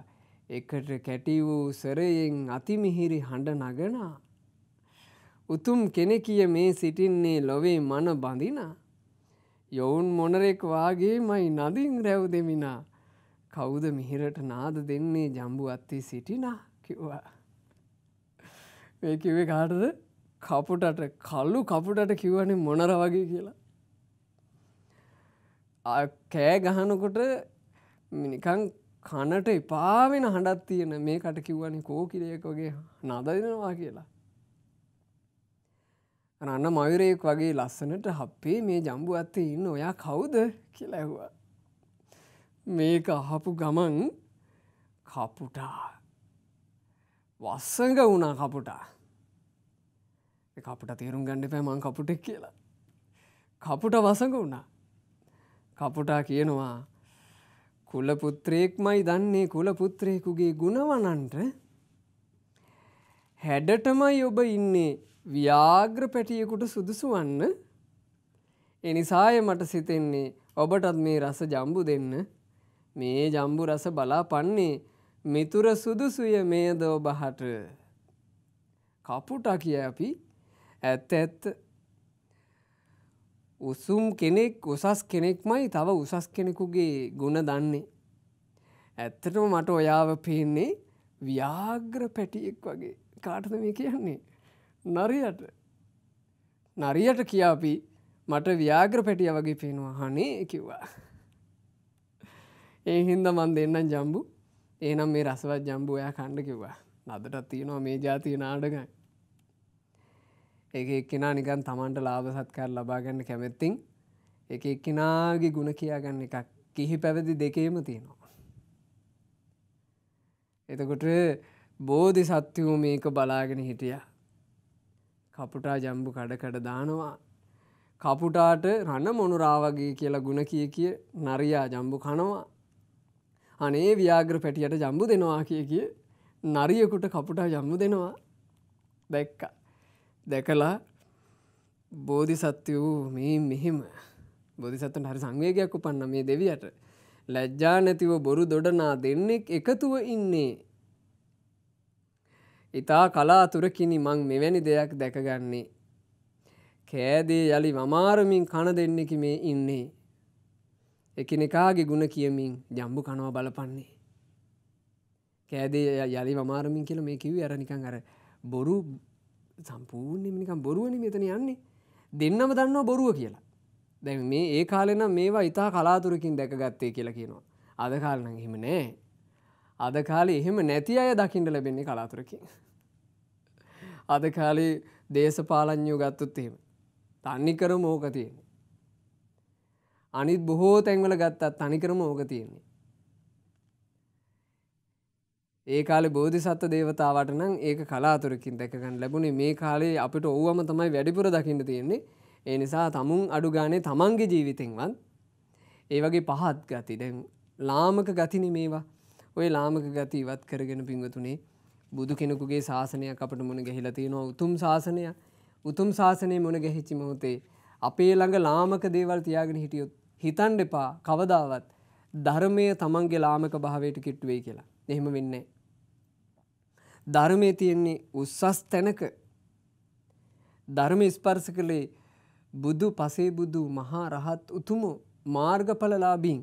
එකට කැටි වූ සරයෙන් අතිමිහිරි හඬ නගනා. උතුම් කෙනෙකිය මේ සිටින්නේ ලොවේ මන බඳිනා. යොවුන් මොනරෙක් වාගේමයි නදින් රැව් දෙමිනා. කවුද මිහිරට නාද දෙන්නේ ජම්බු අත්ති සිටිනා කිව්වා. මේ කිවේ කාටද කපුටට කල්ලු කපුටට කිවනේ මොනර වගේ කියලා. කෑ ගහනකොට මිනිකං කනට එපාවෙන හඬත් තියෙන මේ කට කිව්වනි කෝකිරයෙක් වගේ නදදෙනවා කියලා. අන්න මයුරයෙක් වගේ ලස්සනට හප්පේ මේ ජම්බු ඇත්තේ ඉන්න ඔයා කවුද කියලා ඇහුවා. මේක අහපු ගමන් කපුටා වස්සඟ වුණා කපුටා කපුට තේරුම් ගණ්ඩිපෑ මං කපුටෙක් කියලා කපුට වසඟ වුණා කපුටා කියනවා කුලපුත්‍රයෙක් මයි දන්නේ කුලපුත්‍රයෙකුගේ ගුණවනන්ට හැඩටමයි ඔබ ඉන්නේ ව්‍යාග්‍ර පැටියෙකුට සුදුසු වන්න එනිසාය මට සිතෙන්නේ ඔබටත් මේ රස ජම්බු දෙන්න මේ ජම්බු රස බලා පන්නේ මිතුර සුදුසුය මේද ඔබහට කපුට කිය අපි ඇත්ත ඇත්ත උසුම් කෙනෙක් උසස් කෙනෙක්මයි තව උසස් කෙනෙකුගේ ගුණ දන්නේ. ඇත්තටම මට ඔයාව පේන්නේ ව්‍යාග්‍ර පැටියෙක් වගේ කාටද මේ කියන්නේ. නරියට නරියට කියාපි මට ව්‍යාග්‍ර පැටිය වගේ පේනවා හනේ කිව්වා. ඒ හින්ද මන් දෙන්නම් ජම්බු ඒනම් මේ රසවත් ජම්බු ඔයා කණ්ඩ කිව්වා. අදටත් තියෙනවා මේ ජාතිය නාඩගයි. ඒක එක්කෙනා නිකන් තමන්ට ලාභ සත්කාර ලබාගන්න කැමැත්තින් එක එක්කෙනාගේ ගුණ කියාගන්න එකක් කිහි පැවැදි දෙකේම තියෙනවා. එතකොට බෝධි සත්‍යවූ මේක බලාගෙන හිටිය. කපුටා ජම්බු කඩකඩ දානවා. කපුටාට රණ මොනුරාවගේ කියලා ගුණ කිය කිය නරයා ජම්බු කනවා. අනේ ව්‍යාග්‍ර පැටියට ජම්බු දෙනවා කිය කිය නරියකුට කපුටා ජම්බු දෙනවා දැක්කා. දැකලා බෝධි සත්‍ය වූ මේ මෙහෙම බෝධිසත්වන්ට හරි සංවේගයක් උපන්න මේ දෙවියට ලැජ්ජා නැතිව බොරු දොඩනා දෙන්නෙක් එකතුව ඉන්නේ. ඉතා කලාතුරකිනි මං මෙවැනි දෙයක් දැකගන්නේ. කෑදේ යළි වමාරමින් කණ දෙන්නෙකි මේ ඉන්නේ. එකනෙකාගේ ගුණ කියමින් ජම්බු කනවා බලපන්නේ. කෑදේ යළි වමාරමින් කියල මේ කිව් අරනිකං අර බොරු සම්පූර්ණයම නිකම් බොරුවන මෙතන යන්නේ දෙන්නම දන්නවා බොරුව කියලා දැ මේ ඒ කාලෙනම් මේවා ඉතා කලාතුරකින් දැකගත්තේ කියලා කියනවා අද කාලනං එහෙම නෑ අද කාලේ එහෙම නැති අය දකිින්ට ලැබෙන්නේ කලාතුරකින් අද කාලේ දේශපාලඥෝ ගත්තුත් එහෙම තන්නිකරම ඕක තියෙන අනිත් බොහෝ තැන්වල ගත්තත් තනිකරම ඕක තියෙන්නේ ඒ කාලේ බෝධිසත්ව දේවතාවට නම් ඒක කලාතුරකින් දැකගන්න ලැබුණේ මේ කාලේ අපිට ඔව්වම තමයි වැඩිපුර දකින්න තියෙන්නේ. ඒ නිසා තමුන් අඩු ගානේ තමන්ගේ ජීවිතෙන්වත් ඒ වගේ පහත් ගති දැන් ලාමක ගතිනේ මේවා. ওই ලාමක ගති ඉවත් කරගෙන පින්වතුනේ බුදු කෙනෙකුගේ ශාසනයක් අපට මුණ ගැහිලා තියෙනවා උතුම් ශාසනය. උතුම් ශාසනය මුණ ගැහිච්ච මොහොතේ අපේ ළඟ ලාමක දේවල් තියාගෙන හිටියොත් හිතන්න එපා කවදාවත් ධර්මය තමන්ගේ ලාමක භාවයට කිට්ටුවේ කියලා. එහෙම වෙන්නේ නැහැ. ධර්මය තියෙන්නේ උස්සස් තැනක ධර්ම ස්පර්ස කළේ බුදු පසේ බුදු මහා රහත් උතුමෝ මාර්ගඵලලාබීන්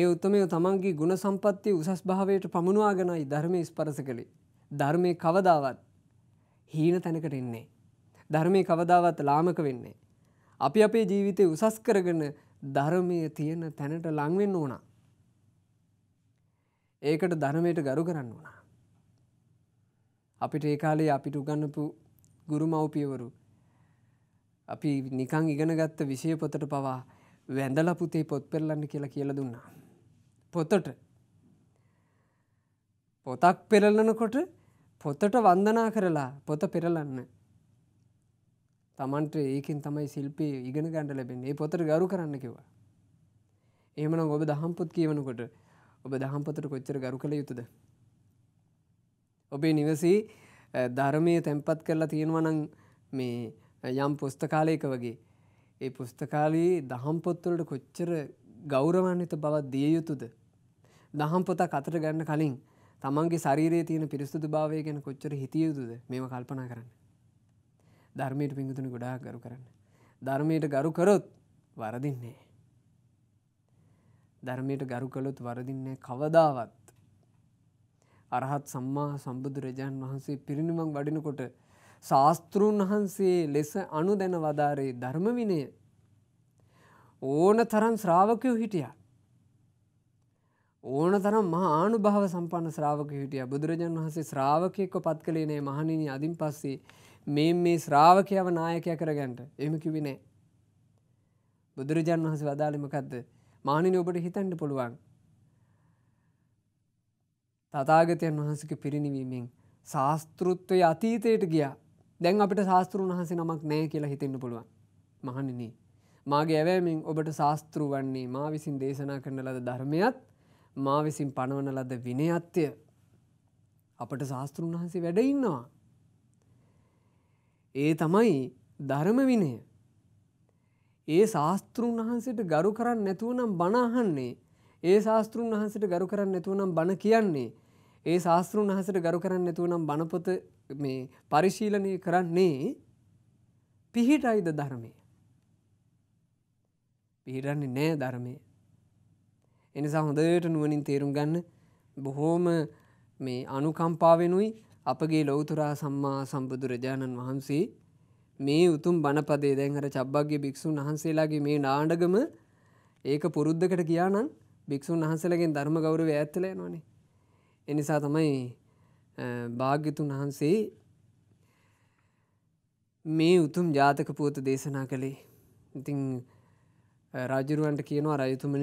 ඒ උත්තමය තමන්ගේ ගුණ සම්පත්තිය උසස් භාවයට පමුණවාගෙනයි ධර්මය ස්පරස කළේ ධර්මය කවදාවත් හීන තැනකට එන්නේ ධර්මය කවදාවත් ලාමක වෙන්නේ අපි අපේ ජීවිතය උසස් කරගෙන ධර්මය තියෙන තැනට ලංවෙන්න ඕනා ඒකට ධර්මයට ගරු කරන්න ඕනා අපිට ඒ කාලේ අපිට උගන්නපු ගුරු මව්පියවරු අපි නිකං ඉගෙන ගත්ත විෂය පොතට පවා වැඳලා පුතේ පොත් පෙරලන්න කියලා කියලා දුන්නා. පොතට පොතක් පෙරලනකොට පොතට වන්දනා කරලා පොත පෙරලන්න. තමන්ට ඒකින් තමයි ශිල්පී ඉගෙන ගණඩ ලැබෙන ඒ පොතට ගරු කරන්න කිවා. එහමන ඔබ දහම්පොත් කියවනකොට ඔබ දහම්පොතට කොච්චර ගරු කළ යුතුද. ඔබේ නිවසී ධර්මය තැන්පත් කරලා තියෙනවනං මේ යම් පුස්තකාලයක වගේ. ඒ පුස්තකාලයේ දහම්පොත්වලට කොච්චර ගෞරවන්විත බවත් දිය යුතුද. දහම් පොතා කතර ගන්න කලින් තමන්ගේ ශරීරයේ තියෙන පිරිස්තුදු භාවය ගැන කොච්චර හිතිය යුතුද මේම කල්පනා කරන්න. ධර්මයට පිංගුතුන ගොඩා ගරු කරන්න. ධර්මයට ගරු කරොත් වරදින්නේ. ධර්මයට ගරු කළොත් වරදින්නේ කවදාවත් අරහත් සම්මා සම්බුදුරජාණන් වහන්සේ පිරිනිවන් වඩිනකොට ශාස්තෘන් වහන්සේ ලෙස අනුදැන වදාරේ ධර්මවිනය ඕන තරම් ශ්‍රාවකයෝ හිටියා. ඕන තරම් මහා ආනුභාව සම්පන්න ශ්‍රාවක හිටිය බුදුරජාන් වහන්සේ ශ්‍රාවකයෙක්ව පත් කළේ නෑ මහණෙනි අදින් පස්සේ මේ මේ ශ්‍රාවකයව නායකය කරගන්නට එහෙම කිව්වේ නෑ. බුදුරජාන් වහන්සේ වදාළේ මොකද්ද? මහණෙනි ඔබට හිතන්න පුළුවන්. තතාගතයන් වහන්සක පිරිණිවීමෙන් ශාස්තෘත්වය අතීතයට ගියා දැන් අපිට ශාස්තෘන් වහන්ස නමක් නෑ කියලා හිතෙන්න්න පුළුවන් මහනිනී. මාගේ ඇවෑමෙන් ඔබට ශාස්තෘ වන්නේ මා විසින් දේශනා කරන ලද ධර්මයත් මා විසින් පණවන ලද විනයත්ය අපට ශාස්තෘන් වහන්සේ වැඩඉන්නවා. ඒ තමයි ධර්ම විනය. ඒ ශාස්තෘන් වහන්සට ගරු කරන්න නැතුවනම් බනාහන්නේ ඒ ශාස්තෘන් වහන්සට ගරු කරන්න නැතුවනම් බණ කියන්නේ. ඒ ශාස්තෘන් වහසට ගරු කරන්න නැතුවනම් බණපොත මේ පරිශීලනය කරන්නේ පිහිටයිද ධර්මය. පිහිටන්නේ නෑ ධර්මය. එනිසා හොඳට නුවනින් තේරුම් ගන්න බොහෝම මේ අනුකම්පාවෙනුයි අපගේ ලොවතුරා සම්මා සම්බුදුරජාණන් වහන්සේ මේ උතුම් බණපදේ දැන් හර චබ්බක්ගේ භික්‍ෂූන් වහන්සේලාගේ මේ නාඩගම ඒක පුරුද්ධකට කියානන් භික්‍ෂූන් වහන්සලගෙන් ධර්ම ගෞරව ඇත්තල නොනේ. එනිසා තමයි භාග්‍යතුන් වහන්සේ මේ උතුම් ජාතක පුවත දේශනා කළේ. ඉතිං රාජරුවන්ට කියනවා රයතුමන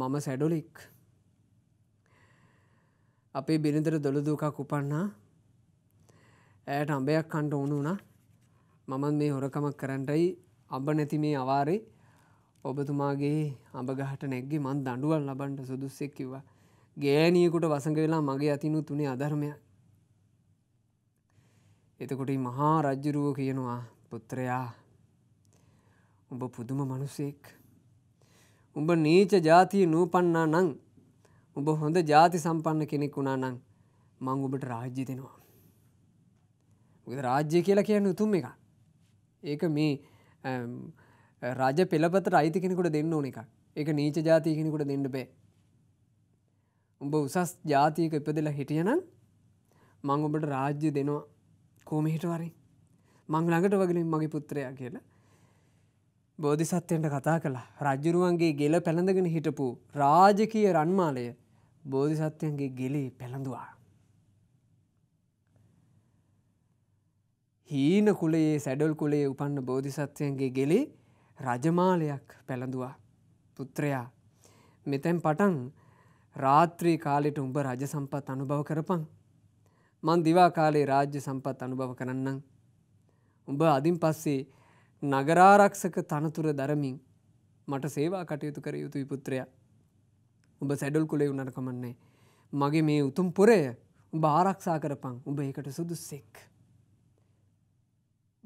මම සැඩොලික් අපේ බිරිඳර දොළදූකක් උපන්නා ඇයට අඹයක් කණ්ට ඕනු වුණා මමන් මේ හොරකමක් කරන්ටයි අඹ නැති මේ අවාරේ ඔබතුමාගේ අඹගහට නැග්ගේ මන් දඩුවල් ලබන්ට සුදුස්සෙක් කිව්වා ගෑනියකුට වසඟ වෙලා මගේ අතිනු තුනේ අධර්මය එතකොට මහා රජ්ජුරුව කියනවා පුත්‍රයා උඹ පුදුම මනුසෙක් උඹ නීච ජාතිය නූපන්නා නං උඹ හොඳ ජාති සම්පන්න කෙනෙක් වුණා නං මං ඔබට රාජ්‍ය දෙනවා. රාජ්‍ය කියලා කියන්න උතුම් එක ඒක මේ රජ පෙළපත රයිති කෙනෙකුට දෙන්න ඕන එකක් එක නීච ජාතිය කෙනෙකුට දෙන්න බෑ. උඹ උසස් ජාතියක ඉපදලා හිටියනම් මං ඔබට රාජ්‍ය දෙනවා කෝමහිටවරි මං ළඟට වගලින් මගේ පුත්‍රයා කියලා බෝධිසත්වයන්ට කතා කළ රජ්ජුරුවන්ගේ ගෙල පැළඳගෙන හිටපු රාජකීය රන්මාලය බෝධිසත්වයන්ගේ ගෙලේ පැළඳවා. හීන කුලයේ සැඩල් කුලේ උපන්න බෝධිසත්වයන්ගේ ගෙලේ රජමාලයක් පැළඳවා පුත්‍රයා මෙතැන් පටන් රාත්‍රී කාලෙට උඹ රජ සම්පත් අනුභව කරපං මන් දිවා කාලේ රාජ්‍ය සම්පත් අනුභව කරන්නම් උඹ අදින් පස්සේ නගරාරක්ෂක තනතුර දරමින් මට සේවා කටයුතු කර යුතුයි පුත්‍රය උඹ සැඩල් කුලේ උනට කමන්නේ මගේ මේ උතුම් පුරය උඹ ආරක්ෂා කරපං උඹ ඒකට සුදුස්සෙක්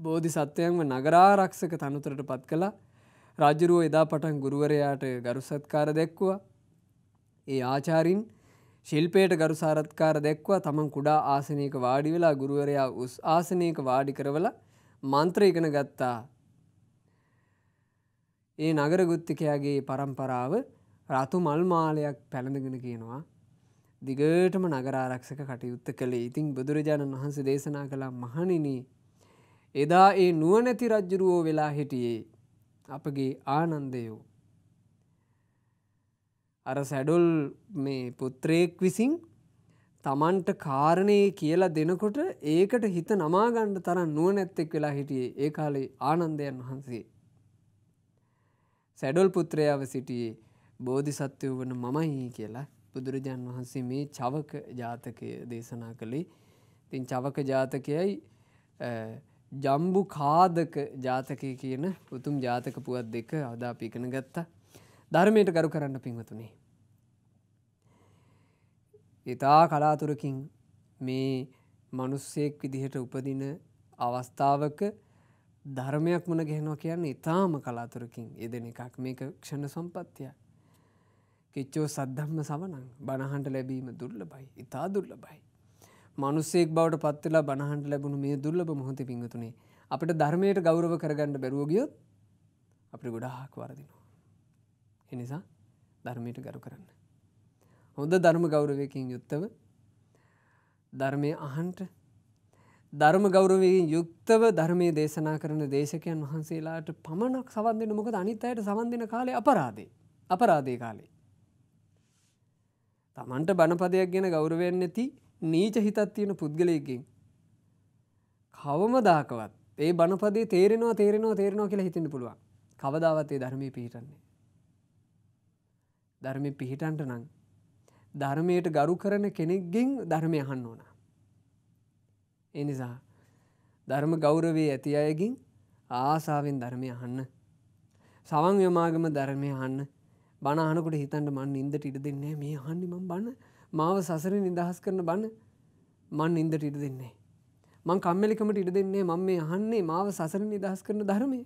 බෝධි සත්වයන්ව නගරාරක්ෂක තනතුරට පත් කළා රජරුව එදා පටන් ගුරුවරයාට ගරු සත්කාර දැක්වා ඒ ආචාරින් ශිල්පයට ගරු සාරත්කාර දැක්වා තමන් කුඩා ආසනයක වාඩි වෙලා ගුරුවරයා උස් ආසනයක වාඩි කරවල මන්ත්‍ර ඉගෙන ගත්තා ඒ නගර ගුත්තිකයාගේ පරම්පරාව රතු මල් මාලයක් පැළඳගෙන කියනවා දිගටම නගරාරක්ෂක කටයුත්ත කළේ ඉතිං බුදුරජාණන් වහන්සේ දේශනා කළ මහනිනී එදා ඒ නුවනැති රජ්ජුරුවෝ වෙලා හිටියේ අපගේ ආනන්දයෝ. අර සැඩොල් මේ පුත්‍රයෙක් විසින් තමන්ට කාරණය කියලා දෙනකොට ඒකට හිත නමාගණ්ඩ තරන් නුවනැත්තෙක් වෙලා හිටියේ ඒ කාලේ ආනන්දයන් වහන්සේ. සැඩොල් පුත්‍රයාව සිටියේ බෝධි සත්‍යය වන මමයි කියලා බුදුරජාන් වහන්සේ මේ චවක ජාතකය දේශනා කළේ තින් චවක ජාතකයයි ජම්බු කාදක ජාතකය කියන උතුම් ජාතක පුවත් දෙක අදා පිකන ගත්තා ධර්මයට ගරු කරන්න පින්වතුනේ. ඉතා කලාතුරකින් මේ මනුස්සයෙක් විදිහට උපදින අවස්ථාවක ධර්මයක් මුණ ගැහෙනවා කියන්න ඉතාම කලාතුරකින් එදෙන එකක් මේක ක්ෂණ සම්පත්තිය. කිච්චෝ සද්ධම්ම සවනං බණහන්ට ලැබීම දුර්ල බයි ඉතා දුර්ල බයි. මනුස්සෙක් බවට පත්වෙලා බණහන්ට ලැබුණු මේ දුර්ලබ මොහොති පිංහතුනේ අපට ධර්මයට ගෞරව කරගන්න බැරුවගියොත් අපි ගොඩාහක් වරදිනවා. එනිසා ධර්මයට ගරු කරන්න. හොඳ ධර්ම ගෞරවයකින් යුත්තව ධර්මය අහන්ට ධර්ම ගෞරවයෙන් යුක්තව ධර්මය දේශනා කරන දේශකයන් වහන්සේලාට පමණක් සවන් දෙන්න මොකද අනිත් අයට සවන් දෙන කාලේ අපරාදේ අපරාධය කාලේ. තමන්ට බණපදයක් ගැන ගෞරවයෙන් නැති නීච හිතත් තියෙන පුද්ගලයකින් කවමදාකවත් ඒ බණපදේ තේරෙනවා තේරෙනවා තේරෙනවා කියලා හිතන්න පුළුවන් කවදාවත් ඒ ධර්මය පිහිටන්නේ. ධර්මය පිහිටන්ට නං ධර්මයට ගරු කරන කෙනෙක්ගෙන් ධර්මය අහන්න ඕන. එනිසා ධර්ම ගෞරවේ ඇති අයගින් ආසාාවෙන් ධර්මය අහන්න. සවන් යමාගම ධර්මය අහන්න බණහනකොට හිතන්ට මන් ඉන්දට ඉඩ දෙන්නේ මේ අහන්නිම බන්න මාව සසර නිදහස් කරන බන්න මන් ඉන්දට ඉට දෙන්නේ. මං කම්මලිකමට ඉට දෙන්නේ මං මේ අහන්නේ මාව සසර නිදහස් කරන ධර්මය.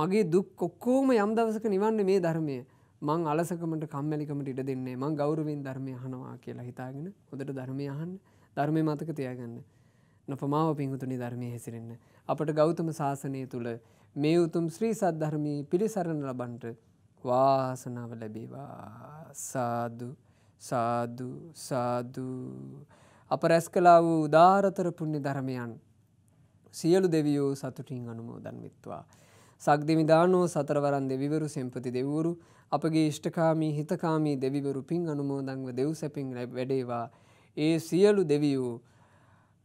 මගේ දුක් කොක්කෝම යම් දවසක නිවන්න මේ ධර්මය මං අලසකමට කම්මැලිකමට ඉට දෙන්නේ මං ගෞරුවෙන් ධර්මය හනවා කියලා හිතාගෙන හොදට ධර්මය අහන්න ධර්මය මතක තියාගන්න. නොපමාව පිංහතුනි ධර්මය හැසිරෙන්න්න. අපට ගෞතම ශාසනය තුළ මේ උතුම් ශ්‍රී සද්ධර්මී පිළිසරණ ලබන්ට වාසනාව ලැබේවා සාදු සාදු සාදු අප රැස් කලා වූ උදාරතර පුුණ්‍ය ධර්මයන් සියලු දෙවියෝ සතුටින් අනුමෝදන් විත්වා. සක්දිමිදානෝ සතරවරන් දෙවිවරු සෙම්පති දෙවරු අපගේ ෂ්ඨකාමී හිතකාමී දෙවිවරු පින් අනුමෝදංව දෙව් සැපින් වැඩේවා ඒ සියලු දෙවියූ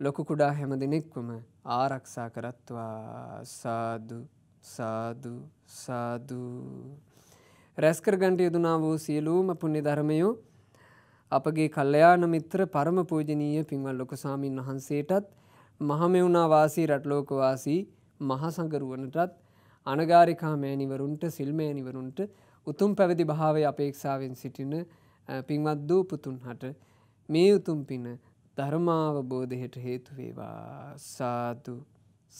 ලොකුකුඩා හැම දෙනෙක්වම ආරක්ෂා කරත්වා සාදු සාදු සාදූ රැස්කරගන්ට යුතුනා වූ සියලූම පුුණි ධර්මයෝ අපගේ කල්ලයාන මිත්‍ර පරම පූජනීය පින්වල් ලොකසාමීන් වහන්සේටත් මහමෙවුණවාසී රට්ලෝකවාසී මහසඟරුවනටත් අනගාරිකා මෑනිවරුන්ට සිල්මෑනිවරුන්ට උතුම් පැවිදි භාවය අපේක්ෂාවෙන් සිටින පින්වත් දූ පුතුන් හට මේ උතුම් පින ධර්මාවබෝධයට හේතුවේවා සාදු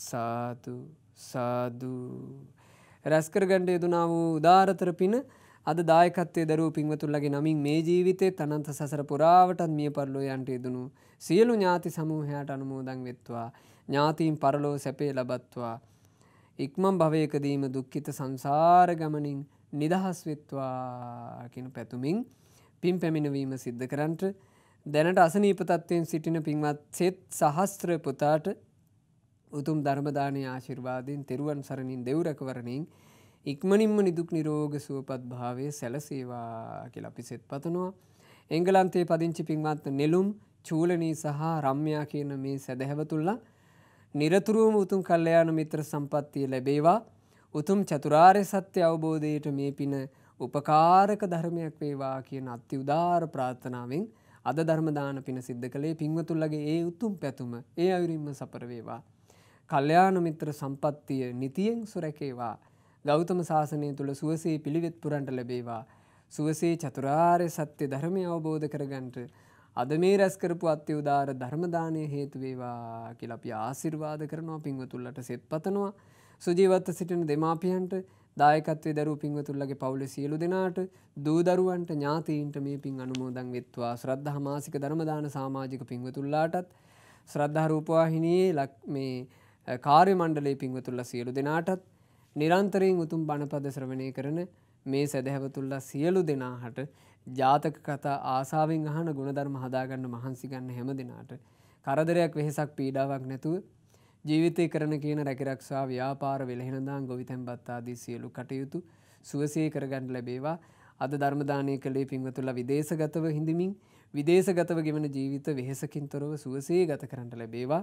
සාදු සාදුූ රැස්කරගණ්ඩ යුතුනා වූ උදාරතර පින අද දායකත්තේ දරු පින්වතුල්ලගේ නමින් මේ ජීවිතේ තනන්ත සසර පුරාවටත් මිය පරලෝ යන්ට යදනු සියලු ඥාති සමූහයට අනුමෝදන් වෙත්වා ඥාතීන් පරලෝ සැපේ ලබත්වා ඉක්මම් භවයකදීම දුක්ඛිත සංසාර ගමනින් නිදහස් වෙත්වා කියන පැතුමින් පින් පැමිණවීම සිද්ධ කරන්ට දැනට අසනීපතත්වයෙන් සිටින පින්වත් සෙත් සහස්ත්‍ර පුතාට උතුම් ධර්මදානය ආශිර්වාදයෙන් තෙරුවන් සරණින් දෙවරකවරණින් ඉක්මනින්ම නිදුක් නිරෝග සුවපත් භාවය සැලසේවා කියලා පිසෙත් පතනවා. එංගලන්තයේ පදිංචි පින්වත් නෙලුම් චූලනී සහ රම්යා කියන මේ සැදැහැවතුල්ල නිරතුරුවම උතුම් කල්ලයාන මිත්‍ර සම්පත්තිය ලැබේවා උතුම් චතුරාර්ය සත්‍ය අවබෝධයට මේ පින උපකාරක ධර්මයක් වේවා කියන අත්ති උදාර ප්‍රාර්ථනාවෙන් අද ධර්මදාන පින සිද්ධ කළේ පින්වතුල්ලගේ ඒ උතුම් පැතුම ඒ අයුරින්ම සපරවේවා. කල්්‍යයාන මිත්‍ර සම්පත්තිය නිතියෙන් සුරැකේවා ගෞතම ශාසනය තුළ සුවසේ පිළිවෙත් පුරන්ට ලැබේවා සුවසේ චතුරාර්ය සත්‍ය ධර්මය අවබෝධ කරගන්ට අද මේ රැස්කරපු අත්‍යවදාර ධර්මදානය හේතුවේවා කියල අපි ආසිර්වාද කරනවා පිංවතුල්ලට සෙත් පතනවා සුජීවත්ත සිටින දෙමාපියන්ට දායකත්වේ දරු පිංවතුල්ලගේ පවුල සියලු දෙනාට දූදරුවන්ට ඥාතීන්ට මේ පින් අනුමෝදන් වෙත්වා ශ්‍රද්ධ හමාසික ධර්මදාන සාමාජික පිංවතුල්ලාටත් ශ්‍රද්ධහරූපවාහිනයේ ලක් මේ කාර්ය මණ්ඩලේ පින්වතුල්ල සියලු දෙනාටත් නිරන්තරයෙන් උතුම් බණපද ශ්‍රවණය කරන මේ සැදැහැවතුල්ලා සියලු දෙනාහට ජාතක කතා ආසාාවෙන් අහන ගුණධර්ම හදාගන්න මහන්සි ගන්න හැම දෙනාට කරදරයක් වෙහෙසක් පීඩාවක් නැතුව ජීවිතය කරන කියන රැකිරක්ෂා ව්‍යාපාර වෙළහෙනදාන් ගොවිතැන්බත්තාදී සියලු කටයුතු සුවසේ කරගන්න ලැබේවා අද ධර්මදානය කළේ පින්වතුල්ල විදේශගතව හිඳමින් විදේශගතව ගෙවන ජීවිත වෙහෙසකින් තොරව සුවසේ ගත කරන්නට ලැබේවා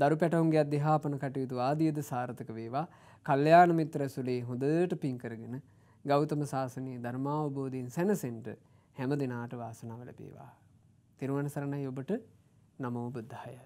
දරු පැටවුන්ගේ අධ්‍යාපන කටයුතු ආදියද සාර්ථක වේවා කල්්‍යයාන මිත්‍ර ඇසුලේ හොඳට පින්කරගෙන ගෞතම ශාසනයේ ධර්මාවබෝධීන් සැනසෙන්ට හැම දෙනාට වාසනාවල පේවා. තිරුවන සරණයි ඔබට නමෝබුද්ධාය.